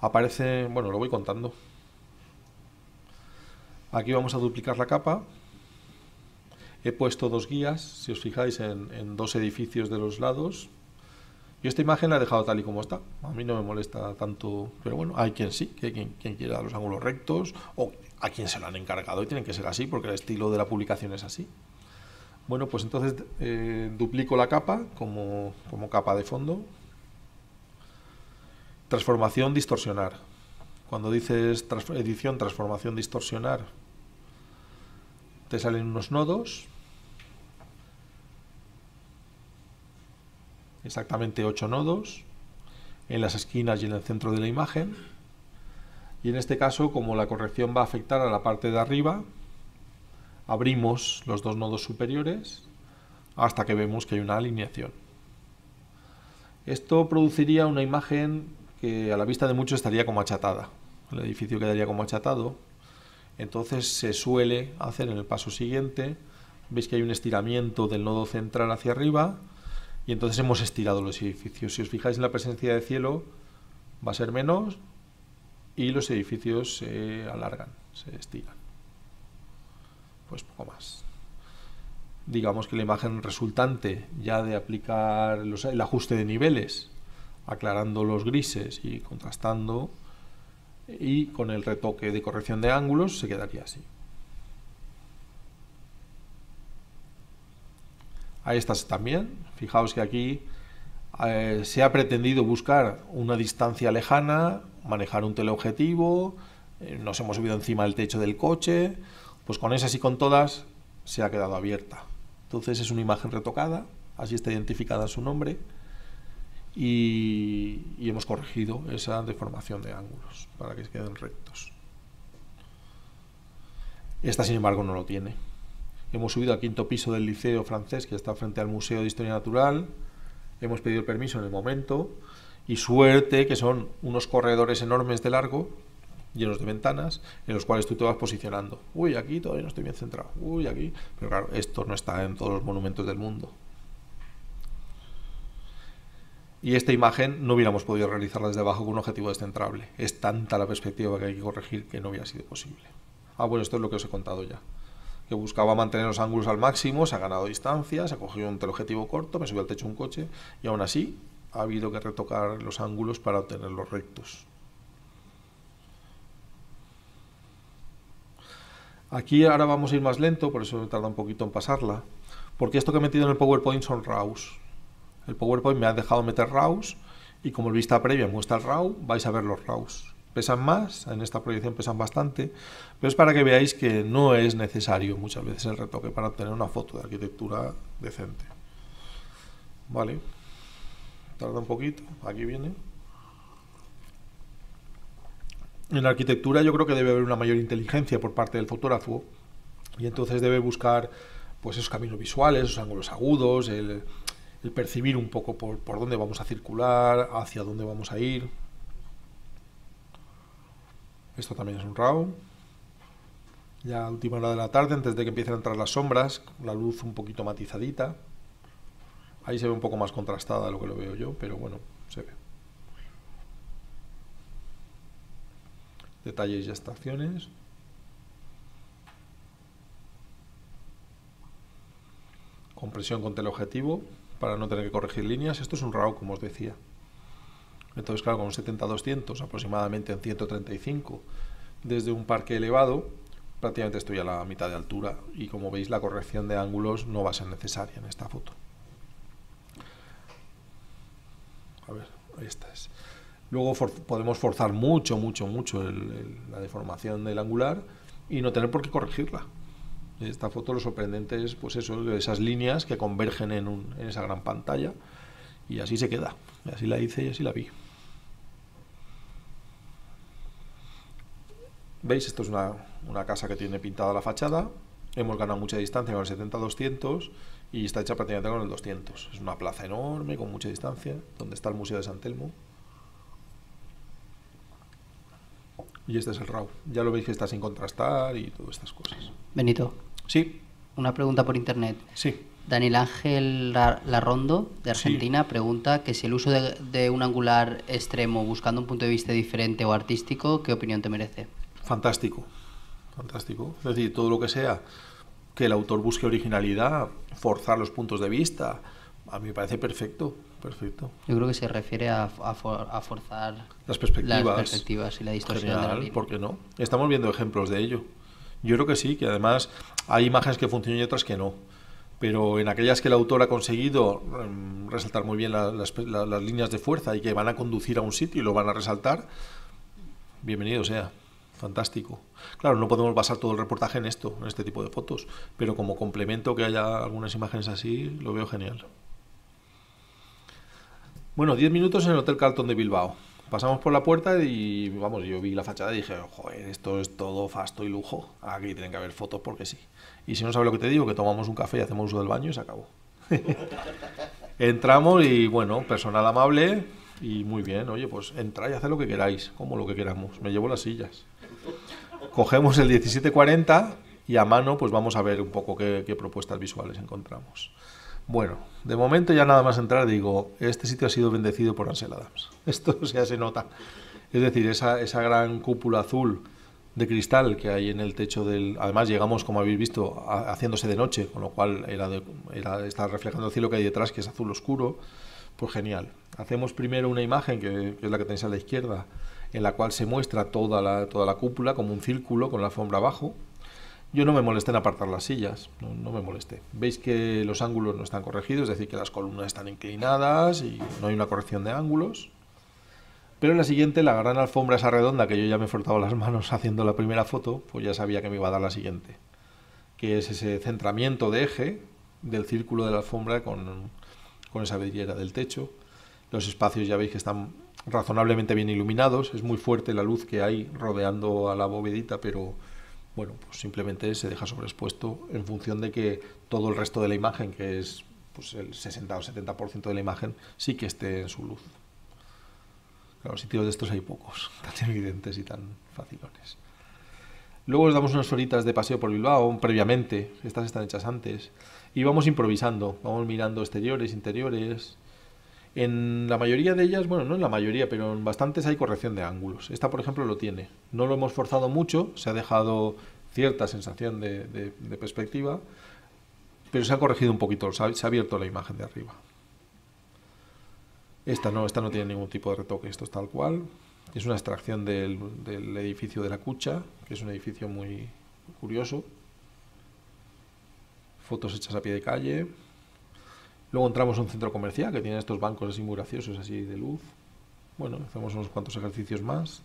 Speaker 1: Aparece, bueno, lo voy contando. Aquí vamos a duplicar la capa. He puesto dos guías, si os fijáis, en, dos edificios de los lados. y esta imagen la he dejado tal y como está. A mí no me molesta tanto, pero bueno, hay quien sí, que quien, quien quiera los ángulos rectos, o a quien se lo han encargado y tienen que ser así, porque el estilo de la publicación es así. Bueno, pues entonces eh, duplico la capa como, capa de fondo. Transformación, distorsionar. Cuando dices edición, transformación, distorsionar, te salen unos nodos. Exactamente ocho nodos en las esquinas y en el centro de la imagen. Y en este caso, como la corrección va a afectar a la parte de arriba, abrimos los dos nodos superiores hasta que vemos que hay una alineación. Esto produciría una imagen que a la vista de muchos estaría como achatada. El edificio quedaría como achatado. Entonces se suele hacer en el paso siguiente. Veis que hay un estiramiento del nodo central hacia arriba y entonces hemos estirado los edificios. Si os fijáis en la presencia de cielo va a ser menos y los edificios se alargan, se estiran pues poco más. Digamos que la imagen resultante ya de aplicar el ajuste de niveles, aclarando los grises y contrastando, y con el retoque de corrección de ángulos se quedaría así. Ahí está también. Fijaos que aquí eh, se ha pretendido buscar una distancia lejana, manejar un teleobjetivo, eh, nos hemos subido encima del techo del coche, pues con esas y con todas se ha quedado abierta. Entonces es una imagen retocada, así está identificada su nombre y, hemos corregido esa deformación de ángulos para que queden rectos. Esta, sin embargo, no lo tiene. Hemos subido al quinto piso del Liceo francés, que está frente al Museo de Historia Natural. Hemos pedido el permiso en el momento. Y suerte que son unos corredores enormes de largo llenos de ventanas en los cuales tú te vas posicionando. Uy, aquí todavía no estoy bien centrado. Uy, aquí. Pero claro, esto no está en todos los monumentos del mundo. Y esta imagen no hubiéramos podido realizarla desde abajo con un objetivo descentrable. Es tanta la perspectiva que hay que corregir que no hubiera sido posible. Ah, bueno, esto es lo que os he contado ya. Que buscaba mantener los ángulos al máximo, se ha ganado distancia, se ha cogido un teleobjetivo corto, me subió al techo un coche y aún así ha habido que retocar los ángulos para obtenerlos rectos. Aquí ahora vamos a ir más lento, por eso me tarda un poquito en pasarla, porque esto que he metido en el PowerPoint son RAWs. El PowerPoint me ha dejado meter RAWs y como el vista previa muestra el RAW, vais a ver los RAWs. Pesan más, en esta proyección pesan bastante, pero es para que veáis que no es necesario muchas veces el retoque para obtener una foto de arquitectura decente. Vale, tarda un poquito, aquí viene en la arquitectura yo creo que debe haber una mayor inteligencia por parte del fotógrafo y entonces debe buscar pues esos caminos visuales, esos ángulos agudos, el, percibir un poco por, por, dónde vamos a circular, hacia dónde vamos a ir. Esto también es un RAW. Ya a última hora de la tarde, antes de que empiecen a entrar las sombras, la luz un poquito matizadita. Ahí se ve un poco más contrastada lo que lo veo yo, pero bueno, detalles y estaciones. Compresión con teleobjetivo para no tener que corregir líneas. Esto es un RAW, como os decía. Entonces, claro, con un 70-200 aproximadamente en 135 desde un parque elevado, prácticamente estoy a la mitad de altura y como veis la corrección de ángulos no va a ser necesaria en esta foto. A ver, ahí está Luego podemos forzar mucho, mucho, mucho la deformación del angular y no tener por qué corregirla. En esta foto lo sorprendente es pues eso, esas líneas que convergen en, esa gran pantalla y así se queda. así la hice y así la vi. ¿Veis? Esto es una, una casa que tiene pintada la fachada. Hemos ganado mucha distancia con el 70-200 y está hecha prácticamente con el 200. Es una plaza enorme, con mucha distancia, donde está el Museo de San Telmo. Y este es el RAW. Ya lo veis que está sin contrastar y todas estas cosas. Benito. Sí. Una pregunta por internet. Sí. Daniel Ángel Larrondo, de Argentina, pregunta que si el uso de, un angular extremo buscando un punto de vista diferente o artístico, ¿qué opinión te merece? Fantástico, fantástico. Es decir, todo lo que sea que el autor busque originalidad, forzar los puntos de vista, a mí me parece perfecto. Perfecto. Yo creo que se refiere a, forzar las perspectivas. y la distorsión de la ¿Por qué no? Estamos viendo ejemplos de ello. Yo creo que sí, que además hay imágenes que funcionan y otras que no. Pero en aquellas que el autor ha conseguido mm, resaltar muy bien las, las líneas de fuerza y que van a conducir a un sitio y lo van a resaltar, bienvenido sea fantástico. Claro, no podemos basar todo el reportaje en esto, en este tipo de fotos, pero como complemento que haya algunas imágenes así, lo veo genial. Bueno, 10 minutos en el Hotel Carlton de Bilbao. Pasamos por la puerta y, vamos, yo vi la fachada y dije, joder, esto es todo fasto y lujo. Aquí tienen que haber fotos porque sí. Y si no sabes lo que te digo, que tomamos un café y hacemos uso del baño y se acabó. Entramos y, bueno, personal amable y muy bien. Oye, pues entra y haz lo que queráis, como lo que queramos. Me llevo las sillas. Cogemos el 1740 y a mano pues vamos a ver un poco qué propuestas visuales encontramos. Bueno, de momento ya nada más entrar digo, este sitio ha sido bendecido por Ansel Adams. Esto ya se nota. Es decir, esa, gran cúpula azul de cristal que hay en el techo del... Además llegamos, como habéis visto, haciéndose de noche, con lo cual era, está reflejando el cielo que hay detrás, que es azul oscuro. Pues genial. Hacemos primero una imagen, que, es la que tenéis a la izquierda, en la cual se muestra toda la, toda la cúpula como un círculo con la alfombra abajo, yo no me molesté en apartar las sillas, no, me molesté. Veis que los ángulos no están corregidos, es decir, que las columnas están inclinadas y no hay una corrección de ángulos. Pero en la siguiente, la gran alfombra esa redonda, que yo ya me he frotado las manos haciendo la primera foto, pues ya sabía que me iba a dar la siguiente. Que es ese centramiento de eje del círculo de la alfombra con, esa vidriera del techo. Los espacios ya veis que están razonablemente bien iluminados, es muy fuerte la luz que hay rodeando a la bovedita, pero bueno, pues simplemente se deja sobreexpuesto en función de que todo el resto de la imagen, que es pues el 60 o 70% de la imagen, sí que esté en su luz. Claro, sitios de estos hay pocos, tan evidentes y tan facilones. Luego les damos unas horitas de paseo por Bilbao, previamente, estas están hechas antes, y vamos improvisando, vamos mirando exteriores, interiores, en la mayoría de ellas, bueno, no en la mayoría, pero en bastantes hay corrección de ángulos. Esta, por ejemplo, lo tiene. No lo hemos forzado mucho, se ha dejado cierta sensación de, perspectiva, pero se ha corregido un poquito, se ha, abierto la imagen de arriba. Esta no, esta no tiene ningún tipo de retoque, esto es tal cual. Es una extracción del edificio de la Cucha, que es un edificio muy curioso. Fotos hechas a pie de calle. Luego entramos a un centro comercial que tiene estos bancos así muy graciosos, así de luz. Bueno, hacemos unos cuantos ejercicios más.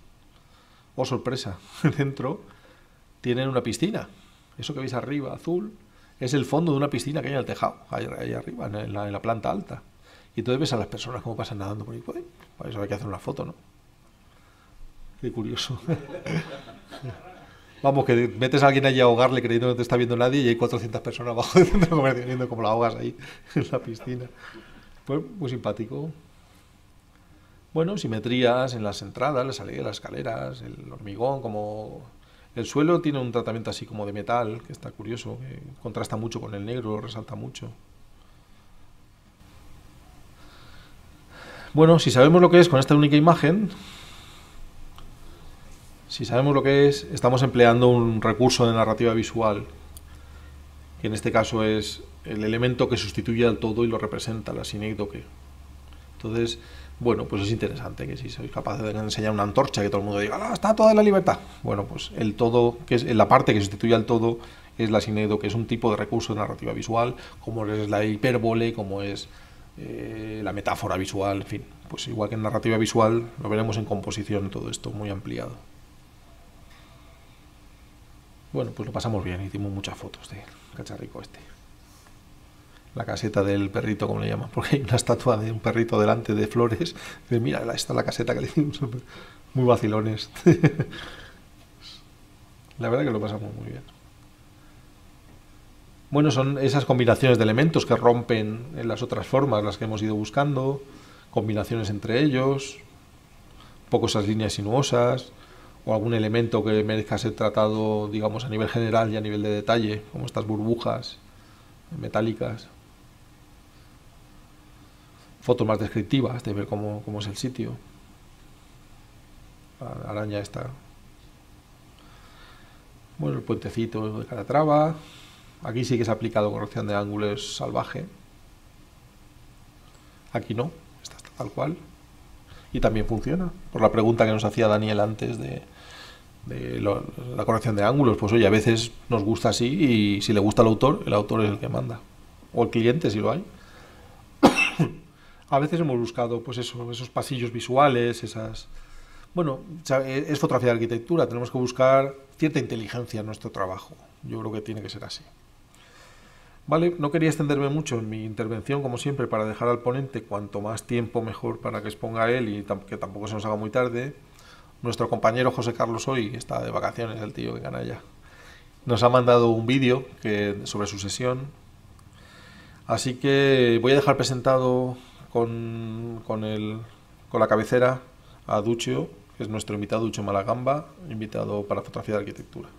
Speaker 1: Oh, sorpresa, dentro tienen una piscina. Eso que veis arriba, azul, es el fondo de una piscina que hay en el tejado, ahí, arriba, en la, planta alta. Y entonces ves a las personas cómo pasan nadando por ahí. Pues, pues, eso hay que hacer una foto, ¿no? Qué curioso. Vamos, que metes a alguien allí a ahogarle creyendo que no te está viendo nadie y hay 400 personas abajo del centro comercial viendo cómo la ahogas ahí en la piscina. Pues muy simpático. Bueno, simetrías en las entradas, la salida, las escaleras, el hormigón, como... El suelo tiene un tratamiento así como de metal, que está curioso, que contrasta mucho con el negro, resalta mucho. Bueno, si sabemos lo que es con esta única imagen, si sabemos lo que es, estamos empleando un recurso de narrativa visual, que en este caso es el elemento que sustituye al todo y lo representa, la sinécdoque. Entonces, bueno, pues es interesante que si sois capaces de enseñar una antorcha que todo el mundo diga, ¡ah, está toda la libertad. Bueno, pues el todo, que es la parte que sustituye al todo, es la sinécdoque, es un tipo de recurso de narrativa visual, como es la hipérbole, como es eh, la metáfora visual, en fin. Pues igual que en narrativa visual, lo veremos en composición todo esto muy ampliado. Bueno, pues lo pasamos bien, hicimos muchas fotos de cacharrico este. La caseta del perrito, como le llaman, porque hay una estatua de un perrito delante de flores. mira, esta es la caseta que le hicimos. Muy vacilones. la verdad que lo pasamos muy bien. Bueno, son esas combinaciones de elementos que rompen en las otras formas, las que hemos ido buscando, combinaciones entre ellos, un poco esas líneas sinuosas, o algún elemento que merezca ser tratado, digamos, a nivel general y a nivel de detalle, como estas burbujas metálicas. Fotos más descriptivas de ver cómo, es el sitio. La araña está. Bueno, el puentecito de Calatrava. Aquí sí que se ha aplicado corrección de ángulos salvaje. Aquí no, está tal cual. Y también funciona, por la pregunta que nos hacía Daniel antes de, de la corrección de ángulos. Pues oye, a veces nos gusta así y si le gusta al autor, el autor es el que manda. O el cliente, si lo hay. a veces hemos buscado pues esos pasillos visuales, esas... Bueno, e, es fotografía de arquitectura, tenemos que buscar cierta inteligencia en nuestro trabajo. Yo creo que tiene que ser así. Vale, no quería extenderme mucho en mi intervención, como siempre, para dejar al ponente cuanto más tiempo mejor para que exponga él y que tampoco se nos haga muy tarde. Nuestro compañero José Carlos hoy está de vacaciones, el tío que ya, Nos ha mandado un vídeo sobre su sesión. Así que voy a dejar presentado con, la cabecera a Duccio, que es nuestro invitado Ducho Malagamba, invitado para fotografía de arquitectura.